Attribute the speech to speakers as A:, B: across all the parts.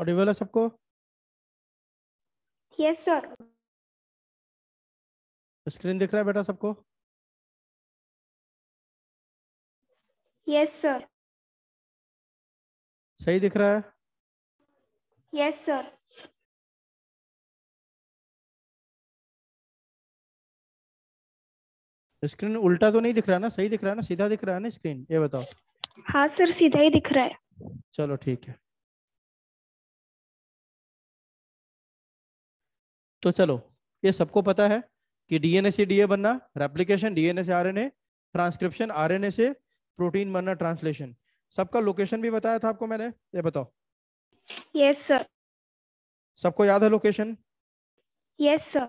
A: Audible है सबको yes sir screen दिख रहा है बेटा सबको यस सर सही दिख रहा है यस सर
B: स्क्रीन उल्टा तो नहीं दिख रहा ना सही दिख रहा है ना सीधा दिख रहा है ना स्क्रीन ये बताओ
A: हाँ सर सीधा ही दिख रहा है
B: चलो ठीक है तो चलो ये सबको पता है कि डीएनए से डीए बनना रेप्लीकेशन डीएनए से आरएनए ट्रांसक्रिप्शन आरएनए से प्रोटीन बनना ट्रांसलेशन सबका लोकेशन भी बताया था आपको मैंने ये बताओ यस सर सबको याद है लोकेशन यस सर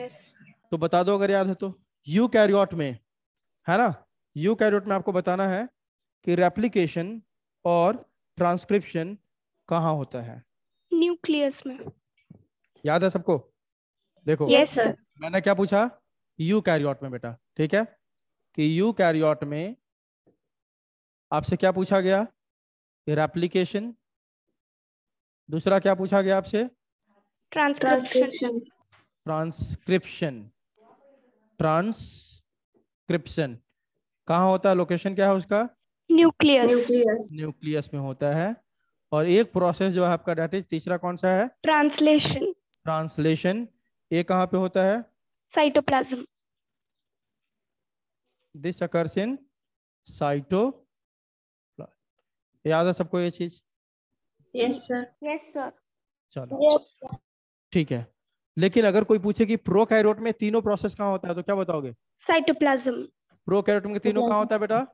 B: यस तो बता दो अगर याद है तो यू कैरियोट में है ना यू कैरियोट में आपको बताना है कि रेप्लीकेशन और ट्रांसक्रिप्शन कहाँ होता है
A: न्यूक्लियस में
B: याद है सबको देखो yes, मैंने क्या पूछा यू कैरियोट में बेटा ठीक है कि यू कैरियोट में आपसे क्या पूछा गया रेप्लीकेशन दूसरा क्या पूछा गया आपसे
A: ट्रांसक्रिप्शन
B: ट्रांसक्रिप्शन ट्रांसक्रिप्शन कहा होता है लोकेशन क्या है उसका
A: न्यूक्लियस
B: न्यूक्लियस में होता है और एक प्रोसेस जो है आपका डेट इज तीसरा कौन सा है
A: ट्रांसलेशन
B: ट्रांसलेशन ये कहाँ पे होता है
A: cytoplasm
B: this occurs in cyto याद है सबको ये चीज
A: यस सर यस सर
B: चलो ठीक है लेकिन अगर कोई पूछे कि प्रोकैरियोट में तीनों प्रोसेस कहाँ होता है तो क्या बताओगे
A: साइटोप्लाज्म
B: प्रोकैरियोट में तीनों कहाँ होता है बेटा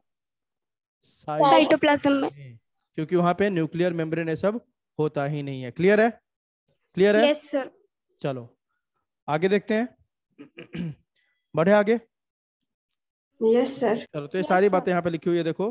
B: साइटोप्लाज्म में क्योंकि वहां पे न्यूक्लियर मेम्ब्रेन ये सब होता ही नहीं है क्लियर है क्लियर है यस सर चलो आगे देखते हैं बढ़े आगे
A: यस सर
B: चलो तो ये सारी बातें यहाँ पे लिखी हुई है देखो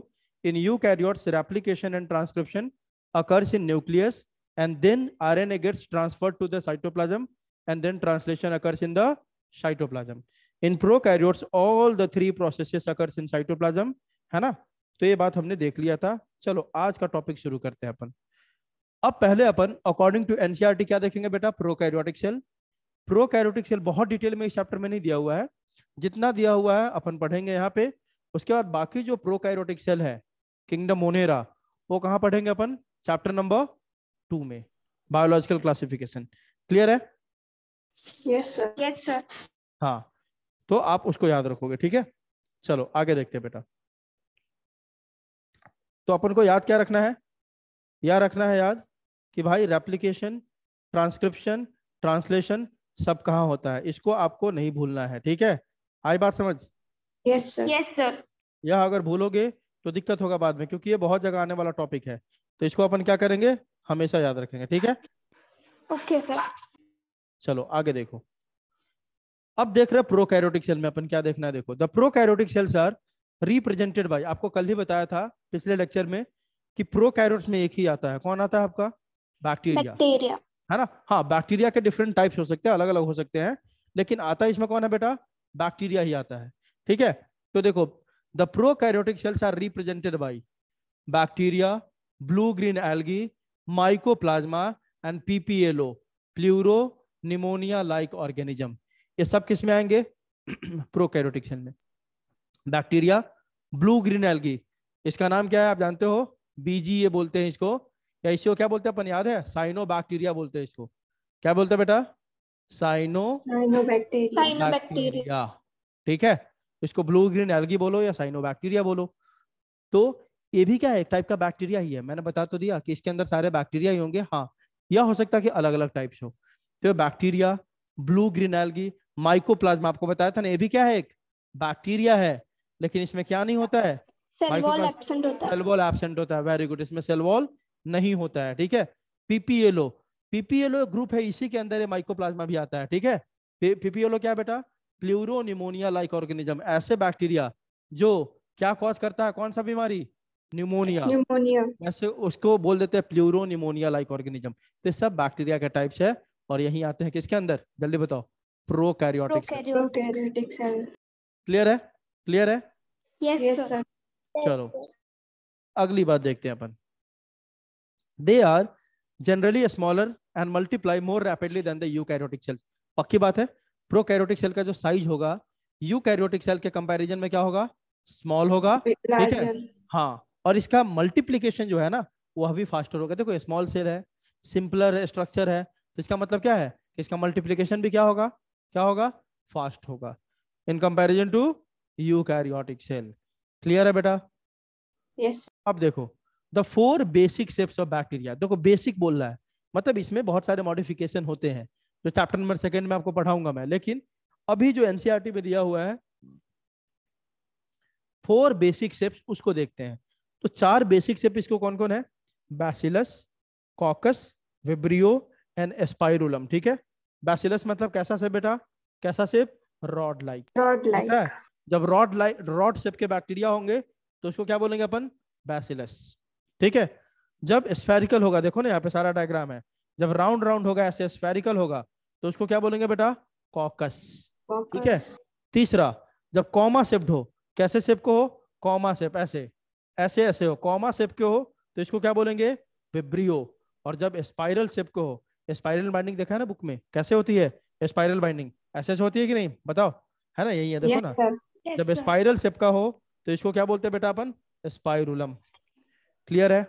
B: in eukaryotes replication and transcription occurs in nucleus and then RNA gets transfer to the and then translation occurs in the cytoplasm in prokaryotes all the three process occurs in cytoplasm है ना तो ये बात हमने देख लिया था चलो आज का टॉपिक शुरू करते हैं अपन अब पहले अपन अकॉर्डिंग टू एनसीआरटी क्या देखेंगे बेटा प्रोकैरियोटिक सेल प्रोकैरियोटिक सेल बहुत डिटेल में इस चैप्टर में नहीं दिया हुआ है जितना दिया हुआ है अपन पढ़ेंगे यहाँ पे उसके बाद बाकी जो प्रोकैरियोटिक सेल है किंगडम मोनेरा वो कहाँ पढ़ेंगे अपन चैप्टर नंबर टू में बायोलॉजिकल क्लासिफिकेशन क्लियर है
A: yes, sir. Yes, sir.
B: हाँ तो आप उसको याद रखोगे ठीक है चलो आगे देखते हैं बेटा तो अपन को याद क्या रखना है यह रखना है याद कि भाई रेप्लीकेशन ट्रांसक्रिप्शन ट्रांसलेशन सब कहाँ होता है इसको आपको नहीं भूलना है ठीक है आई बात समझ यस यस सर यह अगर भूलोगे तो दिक्कत होगा बाद में क्योंकि ये बहुत जगह आने वाला टॉपिक है तो इसको अपन क्या करेंगे हमेशा याद रखेंगे ठीक है ओके सर चलो आगे देखो अब देख रहे प्रो कैरोटिक सेल में अपन क्या देखना है देखो the prokaryotic cells are represented by आपको कल ही बताया था पिछले लेक्चर में कि प्रोकैरियोट्स में एक ही आता है कौन आता है आपका बैक्टीरिया है ना हाँ बैक्टीरिया के डिफरेंट टाइप्स हो सकते हैं अलग अलग हो सकते हैं लेकिन आता है इसमें कौन है बेटा बैक्टीरिया ही आता है ठीक है तो देखो the prokaryotic cells are represented by bacteria blue green algae plasma and PPLO pleuro pneumonia like organism ये सब किस में आएंगे प्रोकैरियोटिक सेल में बैक्टीरिया ब्लू ग्रीन एल्गी इसका नाम क्या है आप जानते हो बीजी ये बोलते हैं इसको या इसको क्या बोलते हैं अपन याद है साइनो बैक्टीरिया बोलते हैं इसको क्या बोलते हैं बेटा साइनो
A: बैक्टीरिया
B: ठीक है इसको ब्लू ग्रीन एल्गी बोलो या साइनो बैक्टीरिया बोलो तो ये भी क्या है एक टाइप का बैक्टीरिया ही है मैंने बता तो दिया कि इसके अंदर सारे बैक्टीरिया ही होंगे हाँ यह हो सकता है कि अलग अलग टाइप्स हो तो bacteria blue green algae mycoplasma आपको बताया था ना ये भी क्या है एक बैक्टीरिया है लेकिन इसमें क्या नहीं होता है सेल वॉल होता है वेरी गुड इसमें सेल वॉल नहीं होता है ठीक है पीपीएलओ पीपीएलओ ग्रुप है इसी के अंदर भी आता है ठीक है पीपीएलओ क्या बेटा लाइक ऑर्गेनिज्म ऐसे बैक्टीरिया जो क्या कॉज करता है कौन सा बीमारी निमोनिया ऐसे उसको बोल देते हैं प्लूरो लाइक ऑर्गेनिज्म तो सब बैक्टीरिया के टाइप्स है और यही आते हैं किसके अंदर जल्दी बताओ प्रो
A: कैरियोटिक्स
B: क्लियर है क्लियर है
A: यस सर
B: चलो अगली बात देखते हैं अपन they are generally smaller and multiply more rapidly than the eukaryotic cells पक्की बात है प्रो कैरियोटिक सेल का जो साइज होगा यू कैरियोटिक सेल के कंपैरिजन में क्या होगा स्मॉल होगा ठीक है हाँ और इसका मल्टीप्लीकेशन जो है ना वह भी फास्टर होगा देखो स्मॉल सेल है सिंपलर स्ट्रक्चर है तो इसका मतलब क्या है इसका मल्टीप्लीकेशन भी क्या होगा क्या होगा फास्ट होगा in comparison to eukaryotic cell clear है बेटा यस yes. अब देखो the four basic shapes of bacteria देखो बेसिक बोल रहा है मतलब इसमें बहुत सारे मॉडिफिकेशन होते हैं जो चैप्टर नंबर सेकेंड में आपको पढ़ाऊंगा मैं लेकिन अभी जो एनसीआरटी में e दिया हुआ है फोर बेसिक शेप्स उसको देखते हैं तो चार बेसिक शेप इसको कौन कौन है bacillus coccus vibrio and spirillum ठीक है बैसिलस मतलब कैसा से बेटा कैसा shape rod like rod like जब रॉड लाइक रॉड शेप के बैक्टीरिया होंगे तो उसको क्या बोलेंगे अपन बैसिलस ठीक है जब स्फेरिकल होगा देखो ना यहाँ पे सारा डायग्राम है जब राउंड राउंड होगा ऐसे स्फेरिकल होगा तो उसको क्या बोलेंगे बेटा कॉकस ठीक है तीसरा जब कॉमा सेप्ट हो कैसे सेप को हो कॉमा सेप ऐसे ऐसे ऐसे हो कॉमा सेप के हो तो इसको क्या बोलेंगे विब्रियो और जब स्पाइरल सेप को हो स्पाइरल बाइंडिंग देखा है ना बुक में कैसे होती है स्पाइरल बाइंडिंग ऐसे होती है कि नहीं बताओ है ना यही है देखो ना
A: जब स्पाइरल
B: शेप का हो तो इसको क्या बोलते हैं बेटा अपन स्पाइरुलम क्लियर है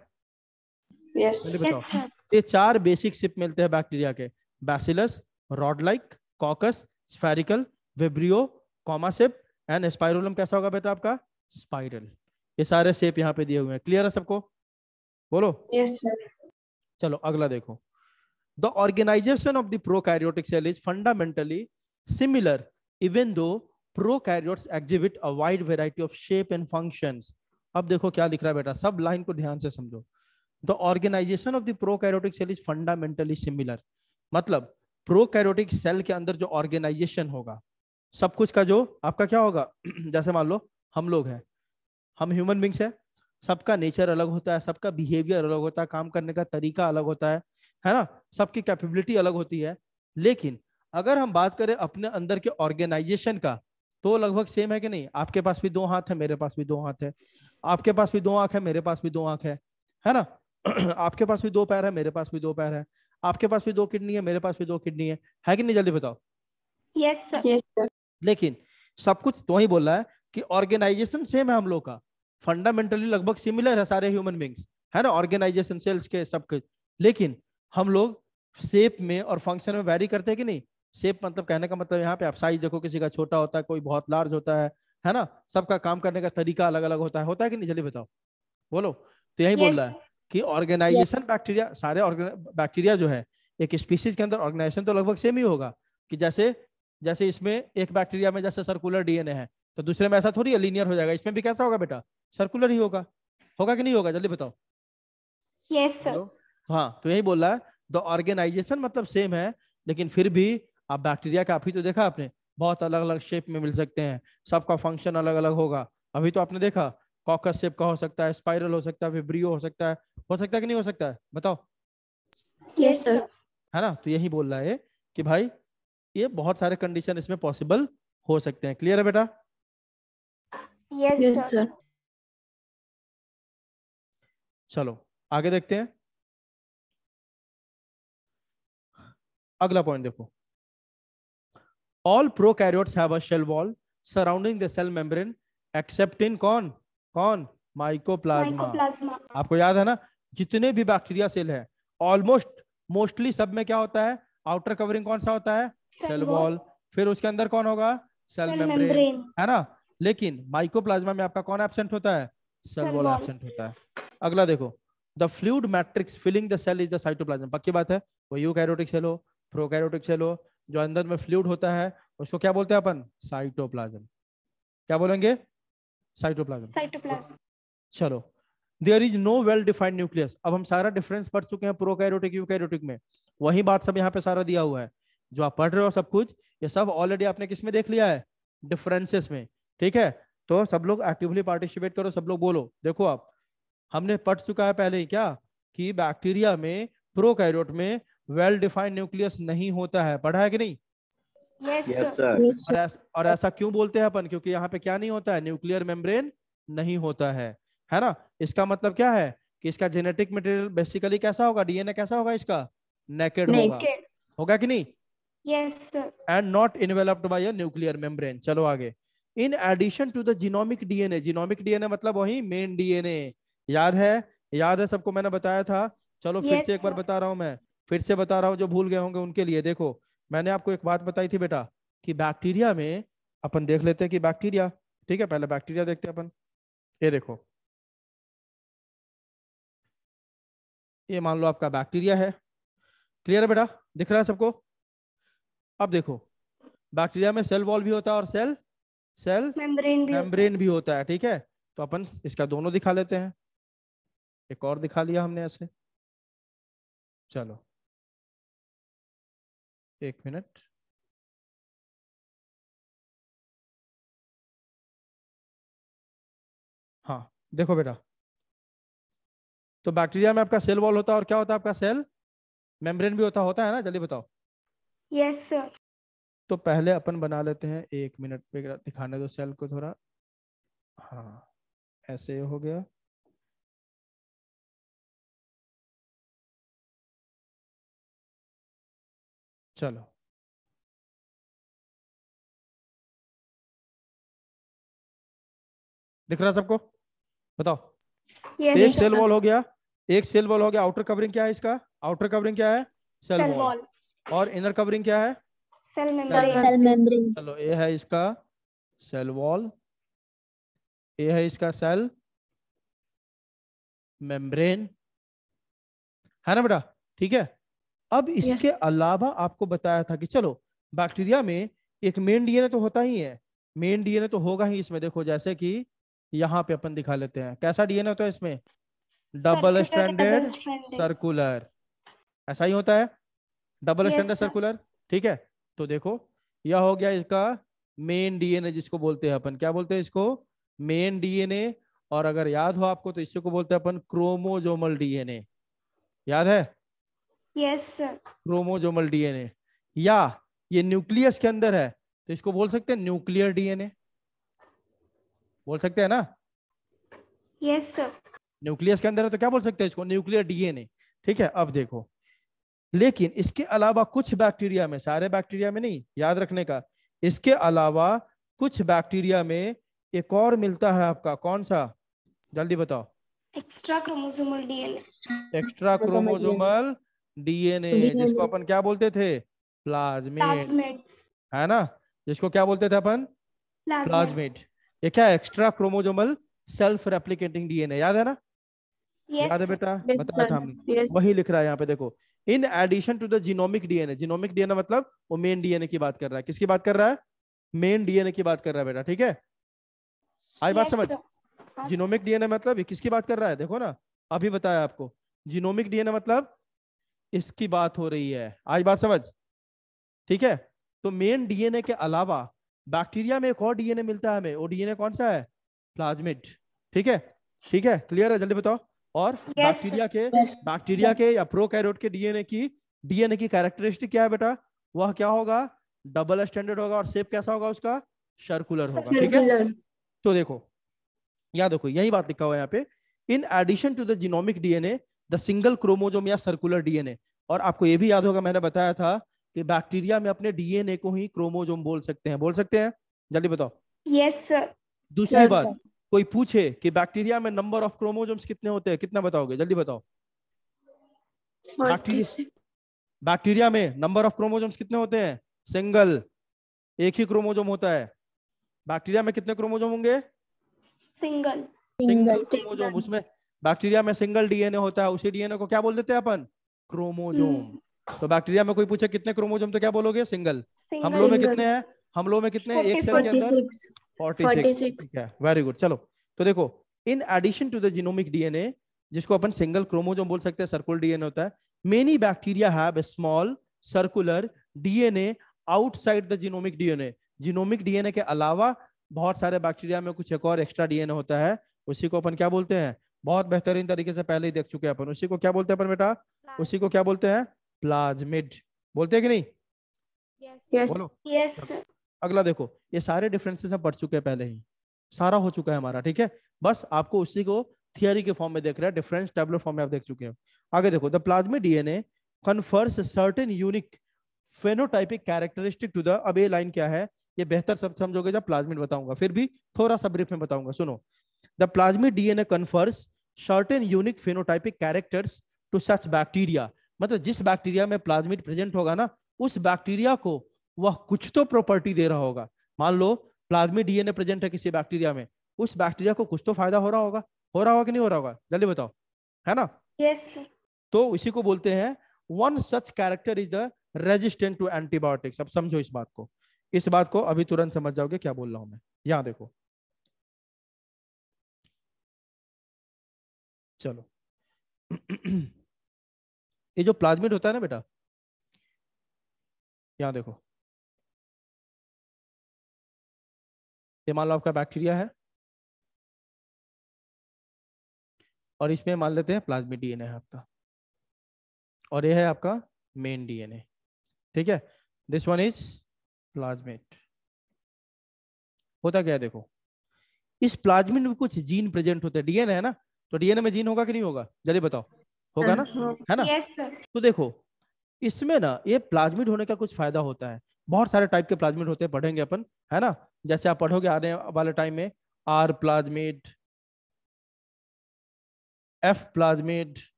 A: यस yes. बताओ yes,
B: ये चार बेसिक शिप मिलते हैं बैक्टीरिया के bacillus rod like coccus spherical vibrio comma shape and spirillum कैसा होगा बेटा आपका स्पाइरल ये सारे शेप यहाँ पे दिए हुए हैं क्लियर है सबको बोलो यस yes, चलो अगला देखो the organization of the prokaryotic cell is fundamentally similar even though prokaryotes exhibit a wide variety of shape and functions अब देखो क्या लिख रहा है बेटा सब लाइन को ध्यान से समझो the organization of the prokaryotic cell is fundamentally similar मतलब प्रोकैरियोटिक सेल के अंदर जो ऑर्गेनाइजेशन होगा सब कुछ का जो आपका क्या होगा जैसे मान लो हम लोग हैं हम ह्यूमन बींग्स है सबका नेचर अलग होता है सबका बिहेवियर अलग होता है काम करने का तरीका अलग होता है है ना सबकी कैपेबिलिटी अलग होती है लेकिन अगर हम बात करें अपने अंदर के ऑर्गेनाइजेशन का तो लगभग सेम है कि नहीं आपके पास भी दो हाथ है मेरे पास भी दो हाथ है आपके पास भी दो आंख है मेरे पास भी दो आंख है है ना आपके पास भी दो पैर है मेरे पास भी दो पैर है आपके पास भी दो किडनी है मेरे पास भी दो किडनी है है कि नहीं जल्दी बताओ यस सर यस सर लेकिन सब कुछ तो ही बोल रहा है कि ऑर्गेनाइजेशन सेम है हम लोग का फंडामेंटली लगभग सिमिलर है सारे ह्यूमन बींग्स है ना ऑर्गेनाइजेशन सेल्स के सब कुछ लेकिन हम लोग शेप में और फंक्शन में वैरी करते हैं कि नहीं शेप मतलब कहने का मतलब यहाँ पे आप साइज देखो किसी का छोटा होता है कोई बहुत लार्ज होता है है ना सबका काम करने का तरीका अलग अलग होता है होता है कि नहीं जल्दी बताओ बोलो तो यही बोल रहा है कि ऑर्गेनाइजेशन बैक्टीरिया सारे बैक्टीरिया जो है एक स्पीसीज के अंदर ऑर्गेनाइजेशन तो लगभग सेम ही होगा कि जैसे जैसे इसमें एक बैक्टीरिया में जैसे सर्कुलर डीएनए है तो दूसरे में ऐसा थोड़ी है लीनियर हो जाएगा इसमें भी कैसा होगा बेटा सर्कुलर ही होगा होगा कि नहीं होगा जल्दी बताओ यस सर हाँ तो यही बोल रहा है द ऑर्गेनाइजेशन मतलब सेम है लेकिन फिर भी आप बैक्टीरिया का अभी तो देखा आपने बहुत अलग अलग शेप में मिल सकते हैं सबका फंक्शन अलग अलग होगा अभी तो आपने देखा कॉकस शेप का हो सकता है स्पाइरल हो सकता है विब्रियो हो सकता है हो सकता है कि नहीं हो सकता है बताओ
A: yes, है
B: ना तो यही बोल रहा है कि भाई ये बहुत सारे कंडीशन इसमें पॉसिबल हो सकते हैं क्लियर है बेटा
A: yes, yes,
B: चलो आगे देखते हैं अगला पॉइंट देखो all prokaryotes have a shell wall surrounding the cell membrane except in कौन कौन माइकोप्लाज्मा आपको याद है ना जितने भी बैक्टीरिया सेल है ऑलमोस्ट मोस्टली सब में क्या होता है आउटर कवरिंग कौन सा होता है सेल वॉल फिर उसके अंदर कौन होगा सेल मेम्ब्रेन है ना लेकिन माइकोप्लाज्मा में आपका कौन एबसेंट होता है सेल वॉल एबसेंट होता है अगला देखो the fluid matrix filling the cell is the cytoplasm पक्की बात है वो यूकैरियोटिक सेल हो प्रोकैरियोटिक सेल हो जो अंदर में फ्लूड होता है उसको क्या बोलते हैं अपन साइटोप्लाज्म क्या बोलेंगे साइटोप्लाज्म
A: साइटोप्लाज्म
B: चलो there is no well defined nucleus अब हम सारा डिफरेंस पढ़ चुके हैं प्रोकैरियोटिक यूकैरियोटिक में वही बात सब यहाँ पे सारा दिया हुआ है जो आप पढ़ रहे हो सब कुछ ये सब ऑलरेडी आपने किसमें देख लिया है डिफरेंसेस में ठीक है तो सब लोग एक्टिवली पार्टिसिपेट करो सब लोग बोलो देखो आप हमने पढ़ चुका है पहले ही क्या कि बैक्टीरिया में प्रोकैरियोट में वेल डिफाइंड न्यूक्लियस नहीं होता है पढ़ा है कि नहीं
A: yes, sir. Yes, sir. और, ऐसा,
B: और ऐसा क्यों बोलते हैं अपन क्योंकि यहाँ पे क्या नहीं होता है न्यूक्लियर मेम्ब्रेन नहीं होता है है ना इसका मतलब क्या है कि इसका जेनेटिक मटेरियल बेसिकली कैसा होगा डीएनए कैसा होगा इसका नेकेड होगा होगा कि नहीं
A: and
B: not not enveloped by a nuclear membrane chalo aage in addition to the genomic dna genomic मतलब वही मेन डीएनए याद है याद है सबको मैंने बताया था चलो yes, फिर से एक बार बता रहा हूं मैं फिर से बता रहा हूँ जो भूल गए होंगे उनके लिए देखो मैंने आपको एक बात बताई थी बेटा कि बैक्टीरिया में अपन देख लेते हैं कि बैक्टीरिया ठीक है पहले बैक्टीरिया देखते हैं अपन ये देखो ये मान लो आपका बैक्टीरिया है क्लियर है बेटा दिख रहा है सबको अब देखो बैक्टीरिया में सेल वॉल भी होता है और सेल सेल मेम्ब्रेन भी, भी होता है ठीक है तो अपन इसका दोनों दिखा लेते हैं एक और दिखा लिया हमने ऐसे
A: चलो एक मिनट हाँ
B: देखो बेटा तो बैक्टीरिया में आपका सेल वॉल होता है और क्या होता है आपका सेल मेम्ब्रेन भी होता होता है ना जल्दी बताओ यस yes, सर तो पहले अपन बना लेते हैं एक मिनट पे दिखाने दो सेल को थोड़ा हाँ ऐसे
A: हो गया चलो
B: दिख रहा सबको बताओ एक सेल वॉल हो गया एक सेल वॉल हो गया आउटर कवरिंग क्या है इसका आउटर कवरिंग क्या है सेल वॉल और इनर कवरिंग क्या है
A: सेल मेम्ब्रेन
B: चलो ये है इसका सेल वॉल ए है इसका सेल मेम्ब्रेन है ना बेटा ठीक है अब इसके yes. अलावा आपको बताया था कि चलो बैक्टीरिया में एक मेन डीएनए तो होता ही है मेन डीएनए तो होगा ही इसमें देखो जैसे कि यहाँ पे अपन दिखा लेते हैं कैसा डीएनए होता है इसमें डबल स्टैंडर्ड सर्कुलर ऐसा ही होता है डबल स्टैंडर्ड सर्कुलर ठीक है तो देखो यह हो गया इसका मेन डीएनए जिसको बोलते हैं अपन क्या बोलते हैं इसको मेन डीएनए और अगर याद हो आपको तो इसको बोलते हैं अपन क्रोमोजोमल डीएनए याद है यस क्रोमोजोमल डीएनए या ये न्यूक्लियस के अंदर है तो इसको बोल सकते हैं न्यूक्लियर डीएनए बोल सकते हैं ना यस सर न्यूक्लियस के अंदर है तो क्या बोल सकते हैं इसको न्यूक्लियर डीएनए ठीक है अब देखो लेकिन इसके अलावा कुछ बैक्टीरिया में सारे बैक्टीरिया में नहीं याद रखने का इसके अलावा कुछ बैक्टीरिया में एक और मिलता है आपका कौन सा जल्दी बताओ
A: extra chromosomal DNA
B: extra chromosomal तो डीएनए जिसको अपन क्या बोलते थे प्लाज्मेट है ना जिसको क्या बोलते थे अपन
A: प्लाज्मेट
B: ये क्या extra chromosomal self replicating DNA याद है ना
A: yes, याद है बेटा yes, था yes. वही
B: लिख रहा है यहाँ पे देखो in addition to the genomic DNA genomic DNA मतलब वो मेन डीएनए की बात कर रहा है किसकी बात कर रहा है मेन डीएनए की बात कर रहा है बेटा ठीक है आई बात समझ जीनोमिक डीएनए हाँ, मतलब किसकी बात कर रहा है देखो ना अभी बताया आपको जीनोमिक डीएनए मतलब इसकी बात हो रही है आज बात समझ ठीक है तो मेन डीएनए के अलावा बैक्टीरिया में एक और डीएनए मिलता है हमें वो डीएनए कौन सा है प्लाज्मिड ठीक है ठीक है क्लियर है जल्दी बताओ और yes. बैक्टीरिया के बैक्टीरिया के या प्रो के डीएनए की डीएनए की कैरेक्टरिस्टिक क्या है बेटा वह क्या होगा डबल स्टैंडर्ड होगा और शेप कैसा होगा उसका सर्कुलर होगा ठीक है तो देखो यहाँ देखो यही बात लिखा हुआ है यहाँ पे in addition to the genomic DNA the single chromosome या सर्कुलर डीएनए और आपको ये भी याद होगा मैंने बताया था कि बैक्टीरिया में अपने डीएनए को ही क्रोमोजोम बोल सकते हैं बोल सकते हैं जल्दी बताओ
A: यस सर दूसरी yes, बात
B: कोई पूछे कि बैक्टीरिया में नंबर ऑफ क्रोमोजोम्स कितने होते हैं कितना बताओगे जल्दी बताओ बैक्टीरिया बैक्टीरिया में नंबर ऑफ क्रोमोजोम्स कितने होते हैं सिंगल एक ही क्रोमोजोम होता है बैक्टीरिया में कितने क्रोमोजोम होंगे सिंगल सिंगल क्रोमोजोम उसमें बैक्टीरिया में सिंगल डीएनए होता है उसी डीएनए को क्या बोल देते हैं अपन क्रोमोजोम हम्म। तो बैक्टीरिया में कोई पूछे कितने क्रोमोजोम तो क्या बोलोगे सिंगल हम लोग में कितने हैं हम लोग में कितने एक सेल के अंदर फोर्टी सिक्स वेरी गुड चलो तो देखो in addition to the genomic DNA जिसको अपन सिंगल क्रोमोजोम बोल सकते हैं सर्कुलर डीएनए होता है many bacteria have small circular DNA outside the genomic DNA genomic DNA के अलावा बहुत सारे बैक्टीरिया में कुछ एक और एक्स्ट्रा डीएनए होता है उसी को अपन क्या बोलते हैं बहुत बेहतरीन तरीके से पहले ही देख चुके हैं अपन उसी को क्या बोलते हैं अपन बेटा उसी को क्या बोलते हैं प्लाज्मिड बोलते हैं कि नहीं
A: yes. बोलो yes.
B: अगला देखो ये सारे डिफरेंसेस हम पढ़ चुके हैं पहले ही सारा हो चुका है हमारा ठीक है बस आपको उसी को थियरी के फॉर्म में देख रहे हैं डिफरेंस टेबलेट फॉर्म में आप देख चुके हैं आगे देखो the plasmid DNA confers certain unique phenotypic characteristic to the अब ये लाइन क्या है ये बेहतर सब समझोगे जब प्लाज्मिट बताऊंगा फिर भी थोड़ा सा ब्रीफ में बताऊंगा सुनो The plasmid DNA confers certain unique phenotypic characters to such bacteria. मतलब जिस बैक्टीरिया में प्लाज्मिड प्रेजेंट होगा ना उस बैक्टीरिया को वह कुछ तो प्रॉपर्टी दे रहा होगा मान लो प्लाज्मिक डीएनए प्रेजेंट है किसी बैक्टीरिया में उस बैक्टीरिया को कुछ तो फायदा हो रहा होगा हो रहा होगा कि नहीं हो रहा होगा जल्दी बताओ है ना यस yes, तो इसी को बोलते हैं one such character is the resistant to antibiotics अब समझो इस बात को इस बात को अभी तुरंत समझ जाओगे क्या बोल रहा हूं मैं यहाँ देखो चलो ये जो प्लाज्मिड होता
A: है ना बेटा यहां देखो ये मान लो आपका बैक्टीरिया है
B: और इसमें मान लेते हैं प्लाज्मिक डीएनए है आपका और ये है आपका मेन डीएनए ठीक है दिस वन इज प्लाज्मेट होता क्या है देखो इस प्लाज्मिट में कुछ जीन प्रेजेंट होते हैं डीएनए है ना तो डीएनए में जीन होगा कि नहीं होगा जल्दी बताओ होगा ना uh, है ना तो देखो इसमें ना ये प्लाज्मिड होने का कुछ फायदा होता है बहुत सारे टाइप के प्लाज्मिड होते हैं पढ़ेंगे अपन है ना जैसे आप पढ़ोगे आने वाले टाइम में आर प्लाज्मिड एफ प्लाज्मिड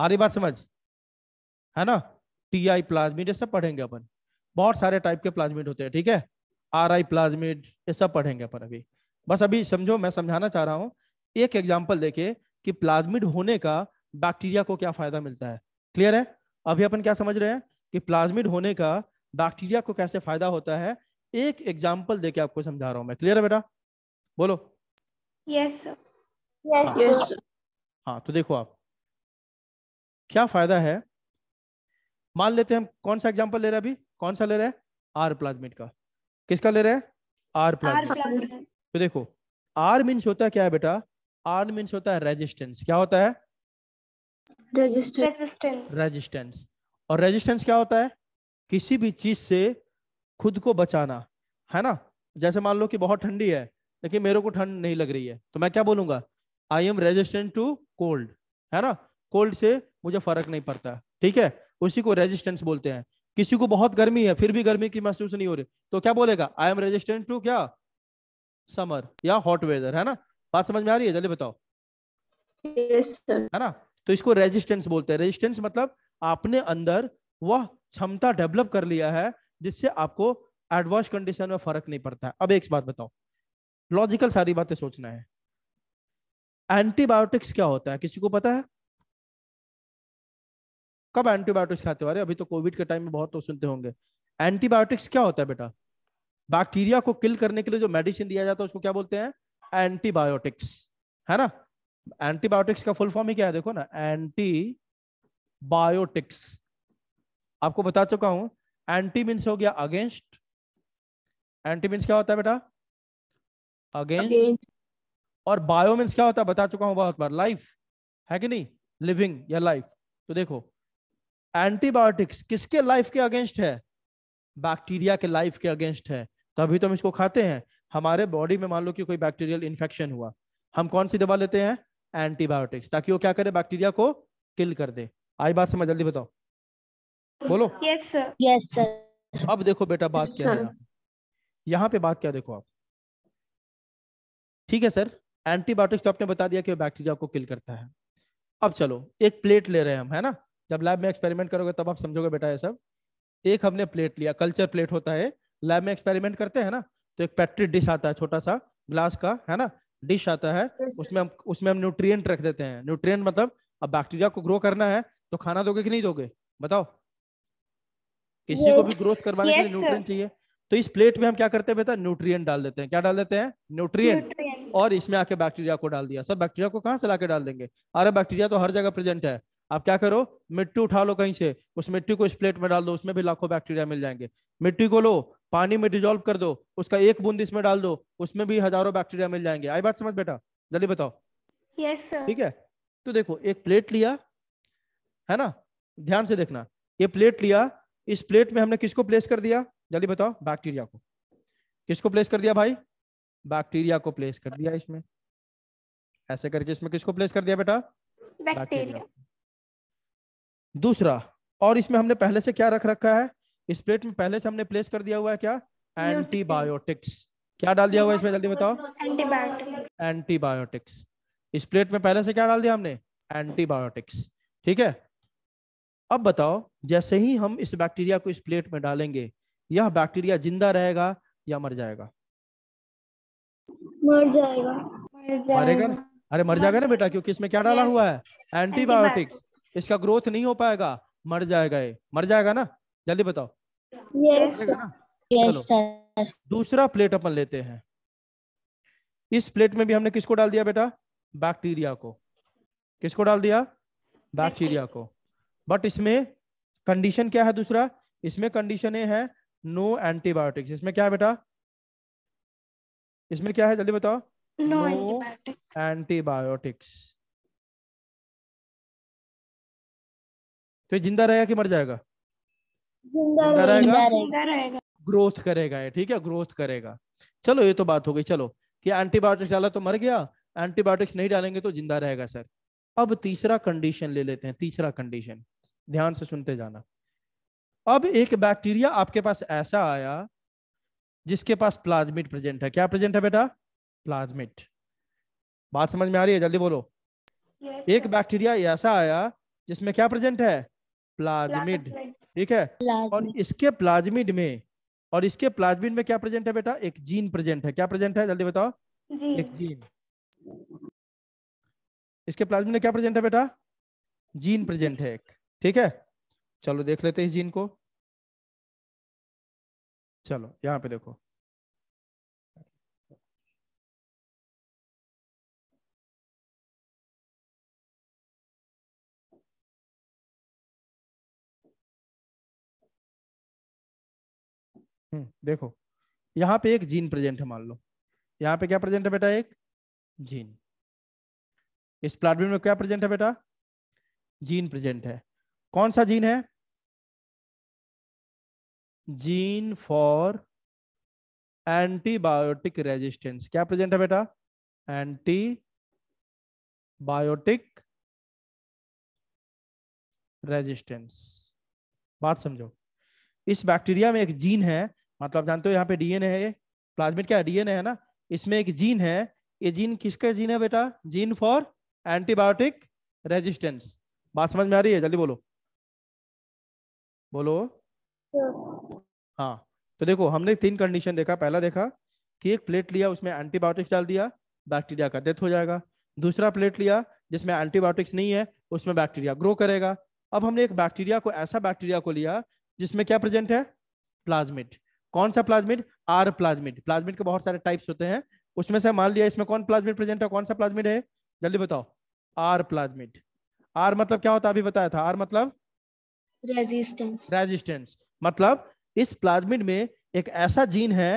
B: आ रही बात समझ है ना टी आई प्लाज्मिड ये सब पढ़ेंगे अपन बहुत सारे टाइप के प्लाज्मिड होते हैं ठीक है आर आई प्लाज्मिड ये सब पढ़ेंगे अपन अभी बस अभी समझो मैं समझाना चाह रहा हूँ एक एग्जाम्पल देखे कि प्लाज्मिड होने का बैक्टीरिया को क्या फायदा मिलता है क्लियर है अभी अपन क्या समझ रहे हैं कि प्लाज्मिड होने का बैक्टीरिया को कैसे फायदा होता है एक एग्जाम्पल देके आपको समझा रहा हूं मैं क्लियर है बेटा बोलो
A: यस यस यस
B: हाँ तो देखो आप क्या फायदा है मान लेते हैं हम कौन सा एग्जाम्पल ले रहे हैं अभी कौन सा ले रहे हैं आर प्लाज्मिड का किसका ले रहे हैं आर प्लाज्मिड तो देखो आर मीन्स होता है क्या है बेटा आर्न मीन्स होता है रेजिस्टेंस क्या होता है
A: रेजिस्टेंस
B: और रेजिस्टेंस क्या होता है किसी भी चीज से खुद को बचाना है ना जैसे मान लो कि बहुत ठंडी है लेकिन मेरे को ठंड नहीं लग रही है तो मैं क्या बोलूंगा I am resistant to cold है ना कोल्ड से मुझे फर्क नहीं पड़ता ठीक है उसी को रेजिस्टेंस बोलते हैं किसी को बहुत गर्मी है फिर भी गर्मी की महसूस नहीं हो रही तो क्या बोलेगा आई एम रेजिस्टेंट टू क्या समर या हॉट वेदर है ना बात समझ में आ रही है जल्दी बताओ
A: yes, है
B: ना तो इसको रेजिस्टेंस बोलते हैं रेजिस्टेंस मतलब आपने अंदर वह क्षमता डेवलप कर लिया है जिससे आपको एडवर्स कंडीशन में फर्क नहीं पड़ता है अब एक बात बताओ लॉजिकल सारी बातें सोचना है एंटीबायोटिक्स क्या होता है किसी को पता है कब एंटीबायोटिक्स खाते वाले अभी तो कोविड के टाइम में बहुत तो सुनते होंगे एंटीबायोटिक्स क्या होता है बेटा बैक्टीरिया को किल करने के लिए जो मेडिसिन दिया जाता है उसको क्या बोलते हैं एंटीबायोटिक्स है ना एंटीबायोटिक्स का फुल फॉर्म ही क्या है देखो ना एंटी बायोटिक्स आपको बता चुका हूं एंटी मीन्स हो गया अगेंस्ट एंटी मीन्स क्या होता है बेटा अगेंस्ट और बायो मीन्स क्या होता है बता चुका हूं बहुत बार लाइफ है कि नहीं लिविंग या लाइफ तो देखो एंटीबायोटिक्स किसके लाइफ के अगेंस्ट है बैक्टीरिया के लाइफ के अगेंस्ट है तभी तो हम इसको खाते हैं हमारे बॉडी में मान लो कि कोई बैक्टीरियल इन्फेक्शन हुआ हम कौन सी दवा लेते हैं एंटीबायोटिक्स ताकि वो क्या करे बैक्टीरिया को किल कर दे आई बात समझ जल्दी बताओ बोलो यस यस सर अब देखो बेटा बात क्या है यहाँ पे बात क्या देखो आप ठीक है सर एंटीबायोटिक्स तो आपने बता दिया कि बैक्टीरिया को किल करता है अब चलो एक प्लेट ले रहे हैं हम है ना जब लैब में एक्सपेरिमेंट करोगे तब आप समझोगे बेटा ये सब एक हमने प्लेट लिया कल्चर प्लेट होता है लैब में एक्सपेरिमेंट करते हैं ना तो एक पैट्री डिश आता है छोटा सा ग्लास का है ना डिश आता है उसमें हम उसमें हम न्यूट्रिएंट रख देते हैं न्यूट्रिएंट मतलब अब बैक्टीरिया को ग्रो करना है तो खाना दोगे कि नहीं दोगे बताओ किसी को भी ग्रोथ करवाने के लिए न्यूट्रिएंट चाहिए तो इस प्लेट में हम क्या करते हैं बेटा न्यूट्रिएंट डाल देते हैं क्या डाल देते हैं न्यूट्रिएंट और इसमें आके बैक्टीरिया को डाल दिया सर बैक्टीरिया को कहाँ से ला के डाल देंगे अरे बैक्टीरिया तो हर जगह प्रेजेंट है आप क्या करो मिट्टी उठा लो कहीं से उस मिट्टी को इस प्लेट में डाल दो उसमें भी लाखों बैक्टीरिया मिल जाएंगे मिट्टी को लो पानी में डिजोल्व कर दो उसका एक बूंद इसमें डाल दो उसमें भी हजारों बैक्टीरिया मिल जाएंगे आई बात समझ बेटा जल्दी बताओ
A: यस सर ठीक
B: है तो देखो एक प्लेट लिया है ना ध्यान से देखना ये प्लेट लिया इस प्लेट में हमने किसको प्लेस कर दिया जल्दी बताओ बैक्टीरिया को किसको प्लेस कर दिया भाई बैक्टीरिया को प्लेस कर दिया इसमें ऐसे करके इसमें किसको प्लेस कर दिया बेटा बैक्टीरिया दूसरा और इसमें हमने पहले से क्या रख रखा है इस प्लेट में पहले से हमने प्लेस कर दिया हुआ है क्या एंटीबायोटिक्स क्या डाल दिया हुआ है इसमें जल्दी बताओ
A: एंटीबायोटिक्स
B: एंटीबायोटिक्स इस प्लेट में पहले से क्या डाल दिया हमने एंटीबायोटिक्स ठीक है अब बताओ जैसे ही हम इस बैक्टीरिया को इस प्लेट में डालेंगे यह बैक्टीरिया जिंदा रहेगा या मर जाएगा
A: मर जाएगा मरेगा
B: अरे मर जाएगा ना बेटा क्योंकि इसमें क्या डाला हुआ है एंटीबायोटिक्स इसका ग्रोथ नहीं हो पाएगा मर जाएगा ये मर जाएगा ना जल्दी बताओ
A: चलो
B: दूसरा प्लेट अपन लेते हैं इस प्लेट में भी हमने किसको डाल दिया बेटा बैक्टीरिया को किसको डाल दिया बैक्टीरिया को बट इसमें कंडीशन क्या है दूसरा इसमें कंडीशन ये है नो एंटीबायोटिक्स इसमें क्या है बेटा इसमें क्या है जल्दी बताओ नो
A: एंटीबायोटिक्स
B: तो ये जिंदा रहेगा कि मर जाएगा
A: जिंदा रहेगा
B: ग्रोथ करेगा ये ठीक है ग्रोथ करेगा चलो ये तो बात हो गई चलो कि एंटीबायोटिक्स डाला तो मर गया एंटीबायोटिक्स नहीं डालेंगे तो जिंदा रहेगा सर अब तीसरा कंडीशन ले लेते हैं तीसरा कंडीशन ध्यान से सुनते जाना अब एक बैक्टीरिया आपके पास ऐसा आया जिसके पास प्लाज्मिट प्रेजेंट है क्या प्रेजेंट है बेटा प्लाज्मिट बात समझ में आ रही है जल्दी बोलो yes, एक बैक्टीरिया ऐसा आया जिसमें क्या प्रेजेंट है प्लाज्मिड ठीक है और इसके प्लाज्मिड में और इसके प्लाज्मिड में क्या प्रेजेंट है बेटा एक जीन प्रेजेंट है क्या प्रेजेंट है जल्दी बताओ जीन। एक
A: जीन
B: इसके प्लाज्मिड में क्या प्रेजेंट है बेटा जीन प्रेजेंट है एक ठीक है चलो देख लेते हैं इस जीन को चलो यहाँ पे देखो हम्म, देखो यहाँ पे एक जीन प्रेजेंट है मान लो यहाँ पे क्या प्रेजेंट है बेटा एक जीन इस प्लाटबिन में क्या प्रेजेंट है बेटा जीन प्रेजेंट है कौन सा जीन है जीन फॉर एंटीबायोटिक रेजिस्टेंस क्या प्रेजेंट है बेटा एंटी बायोटिक रेजिस्टेंस बात समझो इस बैक्टीरिया में एक जीन है मतलब जानते हो यहाँ पे डीएनए है ये प्लाज्मिड क्या डीएनए है ना इसमें एक जीन है ये जीन किसका जीन है बेटा जीन फॉर एंटीबायोटिक रेजिस्टेंस बात समझ में आ रही है जल्दी बोलो बोलो हाँ तो देखो हमने तीन कंडीशन देखा पहला देखा कि एक प्लेट लिया उसमें एंटीबायोटिक्स डाल दिया बैक्टीरिया का डेथ हो जाएगा दूसरा प्लेट लिया जिसमें एंटीबायोटिक्स नहीं है उसमें बैक्टीरिया ग्रो करेगा अब हमने एक बैक्टीरिया को ऐसा बैक्टीरिया को लिया जिसमें क्या प्रेजेंट है प्लाज्मिड कौन सा प्लाज्मिड आर प्लाज्मिड प्लाज्मिड के बहुत सारे टाइप्स होते हैं उसमें से मान लिया इसमें कौन प्लाज्मिड प्रेजेंट है कौन सा प्लाज्मिड है जल्दी बताओ आर प्लाज्मिड आर मतलब क्या होता है अभी बताया था आर मतलब रेजिस्टेंस रेजिस्टेंस मतलब इस प्लाज्मिड में एक ऐसा जीन है